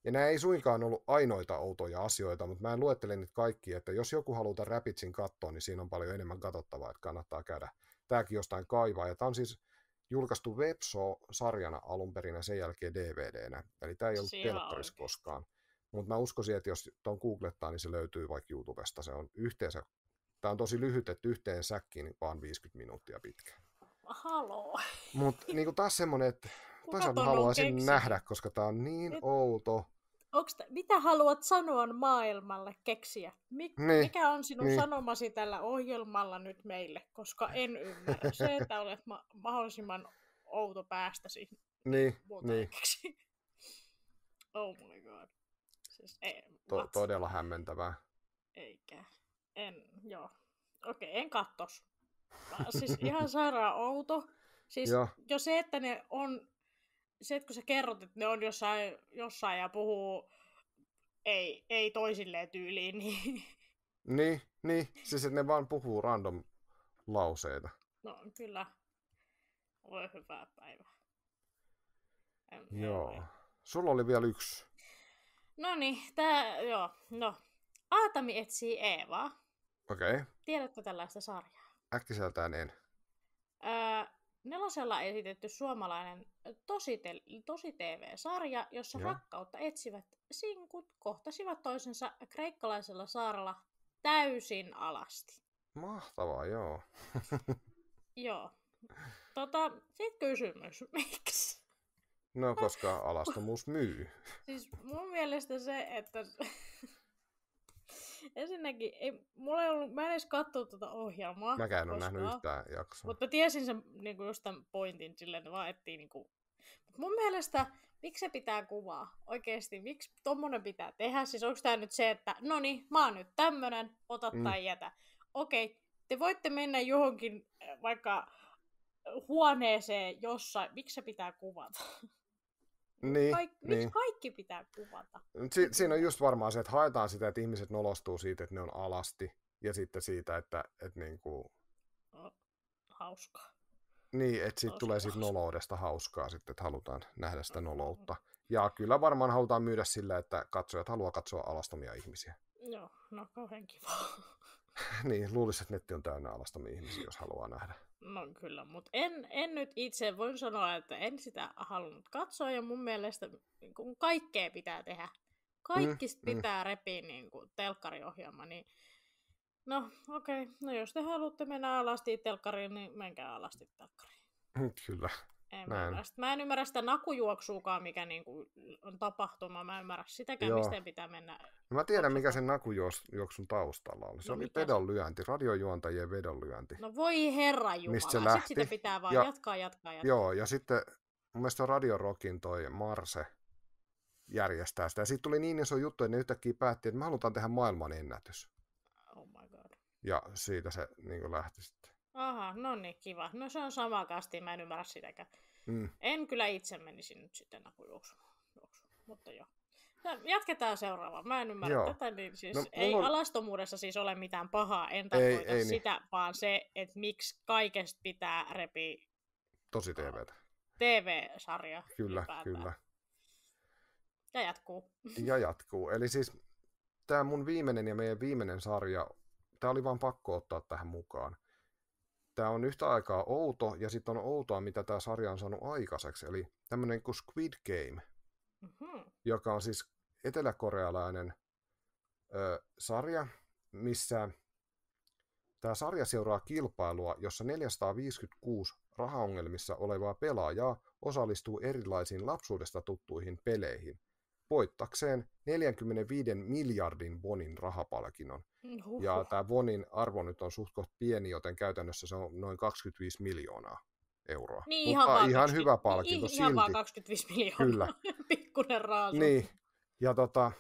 Ja nämä ei suinkaan ollut ainoita outoja asioita, mutta mä en luettele nyt kaikki, että jos joku haluaa Rapidsin katsoa, niin siinä on paljon enemmän katsottavaa, että kannattaa käydä. Tämäkin jostain kaivaa, ja tämä on siis julkaistu webso sarjana alun perin ja sen jälkeen DVDnä. Eli tämä ei ollut siis telkkarissa koskaan. Mutta mä uskoisin, että jos tuon googlettaa, niin se löytyy vaikka YouTubesta. Se on yhteensä, tämä on tosi lyhyt, että yhteen säkkiin vaan 50 minuuttia pitkä. Haloo. Mutta niin taas semmoinen, että toisaalta haluaisin keksi? nähdä, koska tämä on niin Et... outo. Onks ta, mitä haluat sanoa maailmalle keksiä? Mik- niin, mikä on sinun niin. sanomasi tällä ohjelmalla nyt meille? Koska en ymmärrä. Se, että olet ma- mahdollisimman outo päästäsi. Niin, niin. Keksi. oh my god. Siis ei, to- todella hämmentävää. Eikä. En, joo. Okei, okay, en kattos. Siis ihan sairaan outo. Siis joo. jo se, että ne on, se, että kun sä kerrot, että ne on jossain, jossain ja puhuu ei, ei toisilleen tyyliin, niin... Niin, niin. Siis että ne vaan puhuu random lauseita. No kyllä. Voi hyvää päivää. En, Joo. Ei. Sulla oli vielä yksi. No niin, tää, joo, no. Aatami etsii Eevaa. Okei. Okay. Tiedätkö tällaista sarjaa? Äkkiseltään en. Öö, nelosella esitetty suomalainen tosi, te- tosi TV-sarja, jossa Joo. rakkautta etsivät sinkut kohtasivat toisensa kreikkalaisella saarella täysin alasti. Mahtavaa, joo. joo. Tota, sit kysymys. Miksi No, no, koska alastomuus myy. Siis mun mielestä se, että... Ensinnäkin, ei, mulla ei ollut, mä en edes katsoa tuota ohjelmaa. Mä en ole nähnyt yhtään jaksoa. Mutta tiesin sen niin kuin just tämän pointin, silleen, vaan etsii niin kuin... Mut mun mielestä, miksi se pitää kuvaa? Oikeesti, miksi tommonen pitää tehdä? Siis onko tää nyt se, että no niin, mä oon nyt tämmönen, ota mm. tai jätä. Okei, te voitte mennä johonkin vaikka huoneeseen jossain, miksi se pitää kuvata? Niin, Kaik, niin. Miksi kaikki pitää kuvata? Si- siinä on just varmaan se, että haetaan sitä, että ihmiset nolostuu siitä, että ne on alasti, ja sitten siitä, että, että niin kuin... hauskaa. Niin, että siitä tulee siitä noloudesta hauskaa sitten, että halutaan nähdä sitä mm. noloutta. Ja kyllä varmaan halutaan myydä sillä, että katsojat haluaa katsoa alastomia ihmisiä. Joo, no kauhean kiva. niin, luulisin, että netti on täynnä alastomia ihmisiä, jos haluaa nähdä. No kyllä, mutta en, en nyt itse voi sanoa, että en sitä halunnut katsoa ja mun mielestä niin kun kaikkea pitää tehdä. Kaikista mm, mm, pitää mm. repiä niin kuin telkkariohjelma, niin no okei, okay. no jos te haluatte mennä alasti telkkariin, niin menkää alasti telkkariin. Kyllä. En mä, en. mä en ymmärrä sitä nakujuoksuukaan, mikä niinku on tapahtuma. Mä en ymmärrä sitäkään, Joo. mistä pitää mennä. No mä tiedän, mikä sen nakujuoksun taustalla oli. Se no oli vedonlyönti, radiojuontajien vedonlyönti. No voi herra Jumala, mistä lähti. Sitten sitä pitää vaan ja, jatkaa, jatkaa, jatkaa. Joo, ja sitten mun mielestä Radio Rockin toi Marse järjestää sitä. Ja siitä tuli niin iso juttu, että ne yhtäkkiä päätti, että me halutaan tehdä maailman ennätys. Oh my god. Ja siitä se niin lähti sitten. Aha, no niin, kiva. No se on sama kasti, mä en ymmärrä sitäkään. Mm. En kyllä itse menisi nyt sitten nakujuoksumaan, mutta joo. No, jatketaan seuraavaan. Mä en ymmärrä Joo. tätä, niin siis no, ei on... alastomuudessa siis ole mitään pahaa, en tarkoita ei, ei niin. sitä, niin. vaan se, että miksi kaikesta pitää repi Tosi tv TV-sarja. Kyllä, ylipäätään. kyllä. Ja jatkuu. Ja jatkuu. Eli siis tämä mun viimeinen ja meidän viimeinen sarja, tämä oli vaan pakko ottaa tähän mukaan tämä on yhtä aikaa outo ja sitten on outoa, mitä tämä sarja on saanut aikaiseksi. Eli tämmöinen kuin niinku Squid Game, mm-hmm. joka on siis eteläkorealainen ö, sarja, missä tämä sarja seuraa kilpailua, jossa 456 rahaongelmissa olevaa pelaajaa osallistuu erilaisiin lapsuudesta tuttuihin peleihin – voittakseen 45 miljardin Bonin rahapalkinnon. Uhuh. Ja tämä Bonin arvo nyt on suht koht pieni, joten käytännössä se on noin 25 miljoonaa euroa. Niin, Mutta ihan, vaan ihan 20, hyvä niin, palkinto niin, ihan silti. Ihan vaan 25 miljoonaa. Kyllä. Pikkuinen raasu. Niin. Ja tota,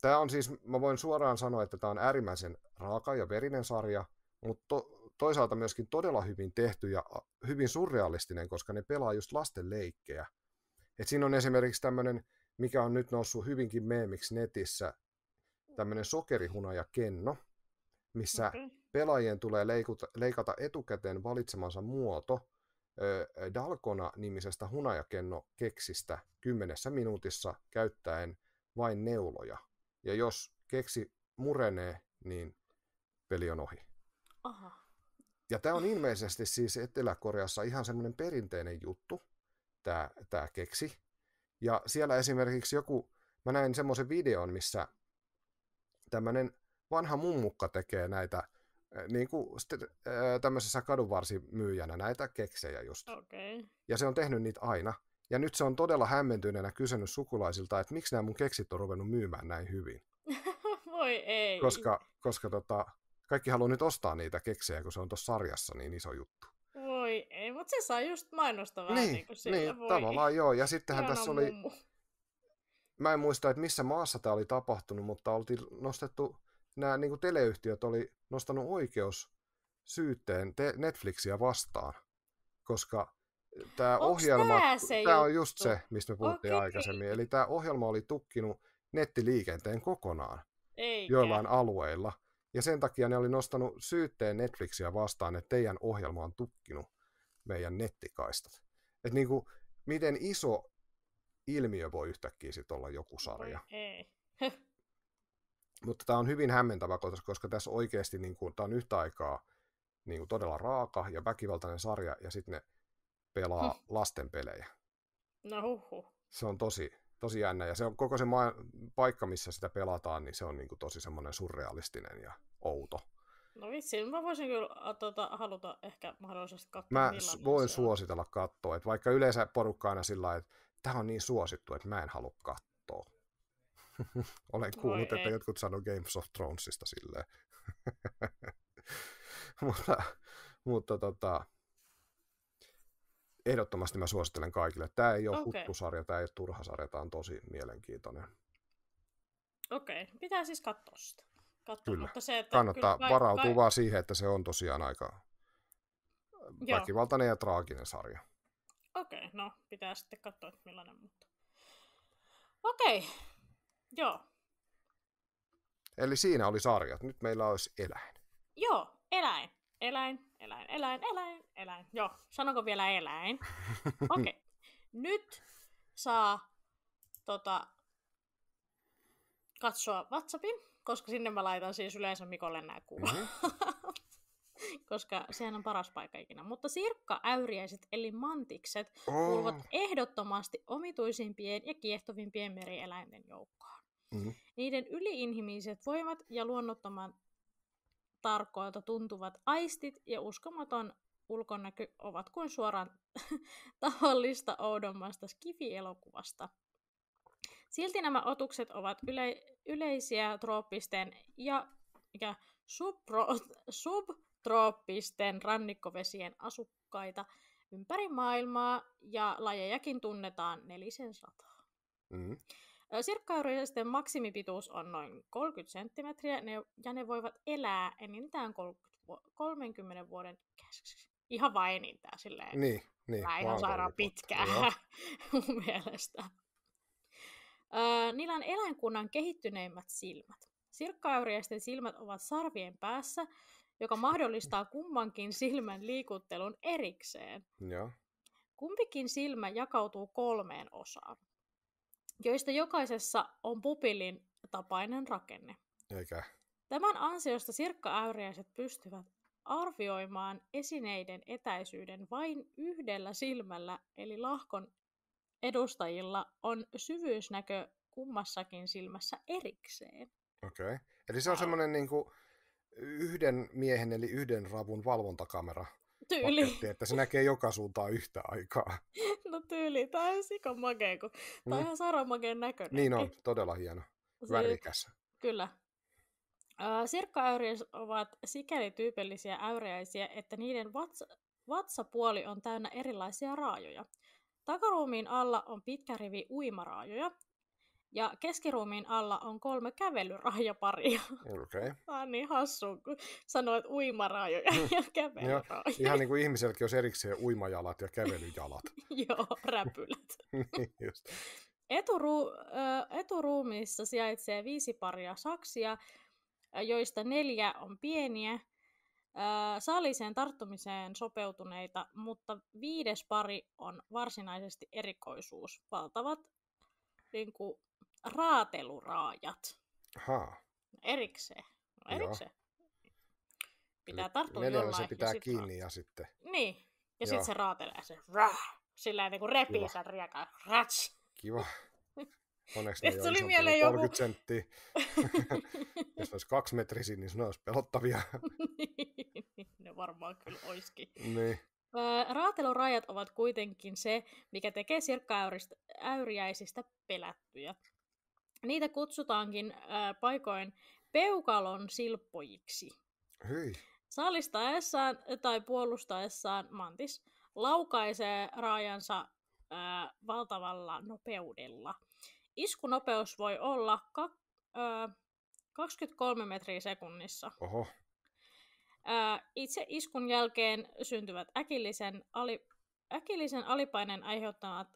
tämä on siis, mä voin suoraan sanoa, että tämä on äärimmäisen raaka ja verinen sarja, mutta to, toisaalta myöskin todella hyvin tehty ja hyvin surrealistinen, koska ne pelaa just lasten leikkejä. Et siinä on esimerkiksi tämmöinen mikä on nyt noussut hyvinkin meemiksi netissä, tämmöinen ja kenno, missä okay. pelaajien tulee leikuta, leikata etukäteen valitsemansa muoto ö, Dalkona-nimisestä hunajakenno-keksistä kymmenessä minuutissa käyttäen vain neuloja. Ja jos keksi murenee, niin peli on ohi. Aha. Ja tämä on ilmeisesti siis Etelä-Koreassa ihan semmoinen perinteinen juttu, tämä keksi. Ja siellä esimerkiksi joku, mä näin semmoisen videon, missä tämmöinen vanha mummukka tekee näitä eh, niin kuin eh, tämmöisessä kadunvarsimyyjänä näitä keksejä just. Okay. Ja se on tehnyt niitä aina. Ja nyt se on todella hämmentyneenä kysynyt sukulaisilta, että miksi nämä mun keksit on ruvennut myymään näin hyvin. Voi ei. Koska, koska tota, kaikki haluaa nyt ostaa niitä keksejä, kun se on tuossa sarjassa niin iso juttu voi ei, mutta se sai just mainosta vähän niin, niin kuin niin, voi. tavallaan joo. Ja sittenhän Jona tässä mummu. oli, mä en muista, että missä maassa tämä oli tapahtunut, mutta oltiin nostettu, nämä niin kuin teleyhtiöt oli nostanut oikeus syytteen te- Netflixiä vastaan, koska tämä Onks ohjelma, tämä, se tämä on just se, mistä me puhuttiin okay. aikaisemmin, eli tämä ohjelma oli tukkinut nettiliikenteen kokonaan Eikä. joillain alueilla, ja sen takia ne oli nostanut syytteen Netflixiä vastaan, että teidän ohjelma on tukkinut meidän nettikaistat. Että niin kuin, miten iso ilmiö voi yhtäkkiä sitten olla joku sarja. Ei. Mutta tämä on hyvin hämmentävä, koska tässä oikeasti niin kuin, tämä on yhtä aikaa niin kuin todella raaka ja väkivaltainen sarja, ja sitten ne pelaa huh. lasten pelejä. No huhu. Se on tosi, tosi jännä, ja se on koko se ma- paikka, missä sitä pelataan, niin se on niin kuin tosi semmoinen surrealistinen ja outo. No vitsi, mä voisin kyllä tuota, haluta ehkä mahdollisesti katsoa. Mä voin siellä. suositella katsoa, että vaikka yleensä porukka aina sillä että tämä on niin suosittu, että mä en halua katsoa. Olen no kuullut, Voi että ei. jotkut sanoo Games of Thronesista silleen. mutta mutta tota, ehdottomasti mä suosittelen kaikille. Tämä ei ole okay. huttusarja, tämä ei ole turha sarja, tämä on tosi mielenkiintoinen. Okei, okay. pitää siis katsoa sitä katsoa. Kyllä, mutta se, että kannattaa kyllä, varautua kai... vaan siihen, että se on tosiaan aika Joo. väkivaltainen ja traaginen sarja. Okei, okay, no pitää sitten katsoa, että millainen, mutta... Okei, okay. joo. Eli siinä oli sarjat. Nyt meillä olisi eläin. Joo, eläin. Eläin, eläin, eläin, eläin, eläin. Joo, sanonko vielä eläin? Okei. Okay. Nyt saa tota, katsoa WhatsAppin koska sinne mä laitan siis yleensä Mikolle nämä kuvat. Mm-hmm. koska sehän on paras paikka ikinä. Mutta sirkkaäyriäiset eli mantikset oh. kuuluvat ehdottomasti omituisimpien ja kiehtovimpien merieläinten joukkoon. Mm-hmm. Niiden yliinhimilliset voimat ja luonnottoman tarkoilta tuntuvat aistit ja uskomaton ulkonäkö ovat kuin suoraan tavallista oudommasta skifielokuvasta. Silti nämä otukset ovat yle- yleisiä trooppisten ja, ja subro- subtrooppisten rannikkovesien asukkaita ympäri maailmaa ja lajejakin tunnetaan nelisen sataa. Mm-hmm. Sirkkauristen maksimipituus on noin 30 senttimetriä ja ne voivat elää enintään 30, 30 vuoden ikäiseksi. Ihan vain enintään silleen. Niin, niin. Mä ihan sairaan pitkään mun mielestä. Öö, niillä on eläinkunnan kehittyneimmät silmät. Sirkkaäyriäisten silmät ovat sarvien päässä, joka mahdollistaa kummankin silmän liikuttelun erikseen. Ja. Kumpikin silmä jakautuu kolmeen osaan, joista jokaisessa on pupillin tapainen rakenne. Eikä. Tämän ansiosta sirkkaäyriäiset pystyvät arvioimaan esineiden etäisyyden vain yhdellä silmällä, eli lahkon edustajilla on syvyysnäkö kummassakin silmässä erikseen. Okei. Okay. Eli se on semmoinen niin kuin yhden miehen eli yhden ravun valvontakamera. Tyyli. Paketti, että se näkee joka suuntaan yhtä aikaa. No tyyli, tämä on sikan makea, kun mm. tämä on ihan saramakeen näköinen. Niin on, todella hieno. Siis, Värikäs. Kyllä. Sirkkaäyriöt ovat sikäli tyypillisiä äyriäisiä, että niiden vatsa vatsapuoli on täynnä erilaisia raajoja. Takaruumiin alla on pitkä rivi uimaraajoja, ja keskiruumiin alla on kolme kävelyrajaparia. Okei. Okay. Tämä on niin hassu, kun sanoit uimaraajoja mm. ja kävelyrajoja. Ja, ihan niin kuin ihmiselläkin olisi erikseen uimajalat ja kävelyjalat. Joo, räpylät. niin just. Eturuu, eturuumissa sijaitsee viisi paria saksia, joista neljä on pieniä saaliseen tarttumiseen sopeutuneita, mutta viides pari on varsinaisesti erikoisuus. Valtavat niin kuin, raateluraajat. Ha. Erikseen. No, erikseen. Pitää tarttua Neljällä jollain. se pitää ja kiinni ja sitten... Niin. Ja sitten se raatelee se rah, sillä niin kuin repii sen riekaan. Rats. Kiva. Onneksi ne tuli mieleen joku... senttiä. Jos olisi kaksi metrisiä, niin ne olisi pelottavia. niin, ne varmaan kyllä olisikin. Niin. Raatelurajat ovat kuitenkin se, mikä tekee sirkka-äyriäisistä pelättyjä. Niitä kutsutaankin paikoin peukalon silppojiksi. Hyi. Saalistaessaan tai puolustaessaan mantis laukaisee raajansa ää, valtavalla nopeudella – Iskunopeus voi olla ka- ö, 23 metriä sekunnissa. Oho. Ö, itse iskun jälkeen syntyvät äkillisen, ali, äkillisen alipaineen aiheuttamat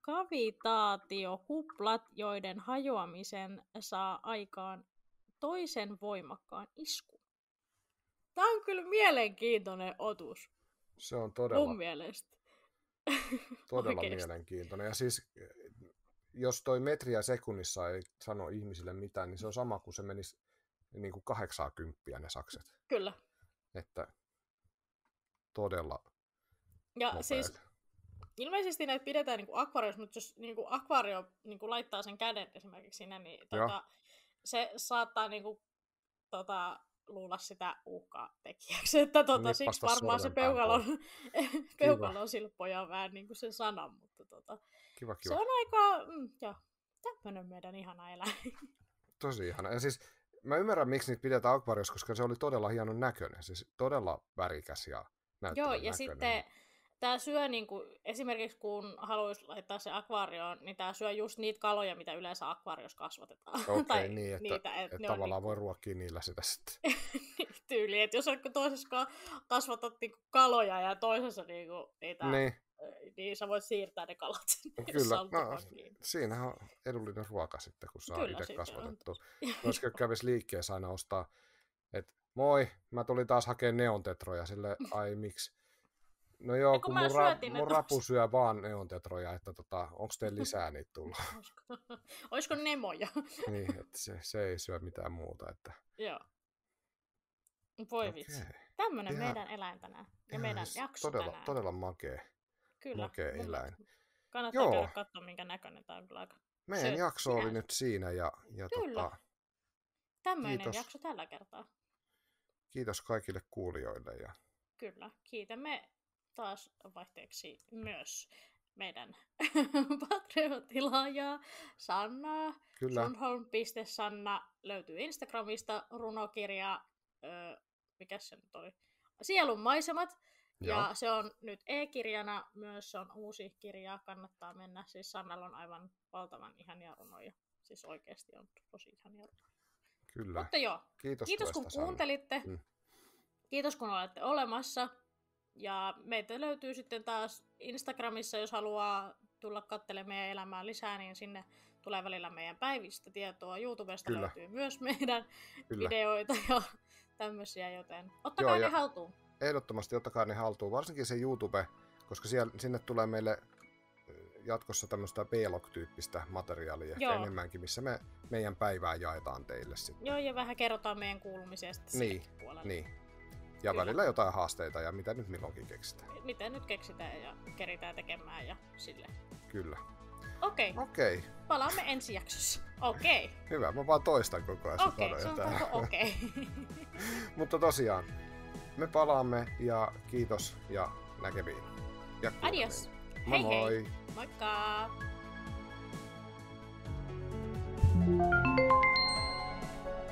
kavitaatiokuplat, joiden hajoamisen saa aikaan toisen voimakkaan iskun. Tämä on kyllä mielenkiintoinen otus. Se on todella. Mun mielestä. Todella mielenkiintoinen. Ja siis jos toi metriä sekunnissa ei sano ihmisille mitään, niin se on mm. sama kuin se menisi niin kuin 80 ne sakset. Kyllä. Että todella Ja siis ilmeisesti näitä pidetään niin akvaariossa, mutta jos niin kuin akvaario niin kuin laittaa sen käden esimerkiksi sinne, niin tuota, se saattaa niin kuin, tuota, luulla sitä tekijäksi. Että no, siksi varmaan se peukalon, peukalon silppoja on vähän niin kuin sen sanan, mutta tuota, Kiva, kiva. Se on aika, mm, joo, tämmöinen meidän ihana eläin. Tosi ihana. Ja siis mä ymmärrän, miksi niitä pidetään akvariossa, koska se oli todella hienon näköinen. Siis todella värikäs ja näyttävä Joo, ja näköinen. sitten tämä syö, niin kuin, esimerkiksi kun haluaisi laittaa se akvaarioon, niin tämä syö just niitä kaloja, mitä yleensä akvaariossa kasvatetaan. Okei, okay, tai niin, että, niitä, että, että tavallaan niin... voi ruokkia niillä sitä sitten. Tyyli, että jos toisessa kasvatat niin kaloja ja toisessa niin kuin, niitä niin niin sä voit siirtää ne kalat sinne, no Kyllä, no, niin. siinä on edullinen ruoka sitten, kun saa itse kasvatettu. Myöskin kävisi liikkeessä aina ostaa, että moi, mä tulin taas hakemaan neontetroja, sille ai miksi. No joo, kun, kun mun, ra- mun rapu syö vaan neontetroja, että tota, onko teillä lisää niitä tullut? Olisiko, olisiko nemoja? niin, että se, se ei syö mitään muuta. Että... Joo. Voi okay. vitsi. Tämmönen ihan, meidän eläin tänään. Ja meidän jakso todella, tänään. Todella makea. Kyllä. Makea Mun eläin. Kannattaa Joo. käydä katsoa, minkä näköinen tämä on kyllä aika. Meidän se, jakso sinä. oli nyt siinä ja, ja kyllä. Tota, Tämmöinen kiitos. jakso tällä kertaa. Kiitos kaikille kuulijoille. Ja... Kyllä, kiitämme taas vaihteeksi myös meidän Patreon-tilaajaa Sannaa. Kyllä. Sanna löytyy Instagramista runokirja, öö, mikä se nyt oli? Sielun maisemat ja, ja se on nyt e-kirjana myös, se on uusi kirja, kannattaa mennä. Siis Sannalla on aivan valtavan ihania runoja. Siis oikeasti on tosi ihania runoja. Kyllä. Mutta joo, kiitos, kiitos kun Sanna. kuuntelitte. Mm. Kiitos kun olette olemassa. Ja meitä löytyy sitten taas Instagramissa, jos haluaa tulla katselemaan meidän elämää lisää, niin sinne tulee välillä meidän päivistä tietoa. YouTubesta Kyllä. löytyy myös meidän Kyllä. videoita ja tämmöisiä, joten ottakaa Joo, ne ja... haltuun ehdottomasti ottakaa ne haltuun, varsinkin se YouTube, koska siellä, sinne tulee meille jatkossa tämmöistä b tyyppistä materiaalia Joo. enemmänkin, missä me meidän päivää jaetaan teille sitten. Joo, ja vähän kerrotaan meidän kuulumisesta niin, puolella. Niin. Ja Kyllä. välillä jotain haasteita ja mitä nyt milloinkin keksitään. Mitä nyt keksitään ja keritään tekemään ja sille. Kyllä. Okei. Okay. Okei. Okay. Palaamme ensi jaksossa. Okei. Okay. Hyvä, mä vaan toistan koko ajan. Okei, okay, se on okei. Okay. Mutta tosiaan, me palaamme ja kiitos ja näkemiin. Ja Adios. Moi hei Hei. Moikka.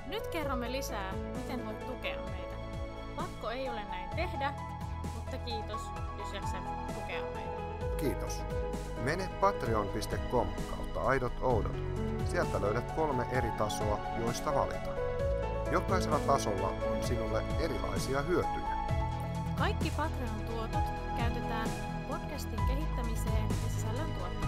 Nyt kerromme lisää, miten voit tukea meitä. Pakko ei ole näin tehdä, mutta kiitos, jos jaksat tukea meitä. Kiitos. Mene patreon.com kautta aidot oudot. Sieltä löydät kolme eri tasoa, joista valita. Jokaisella tasolla on sinulle erilaisia hyötyjä. Kaikki Patreon tuotot käytetään podcastin kehittämiseen ja sisällön tuottamiseen.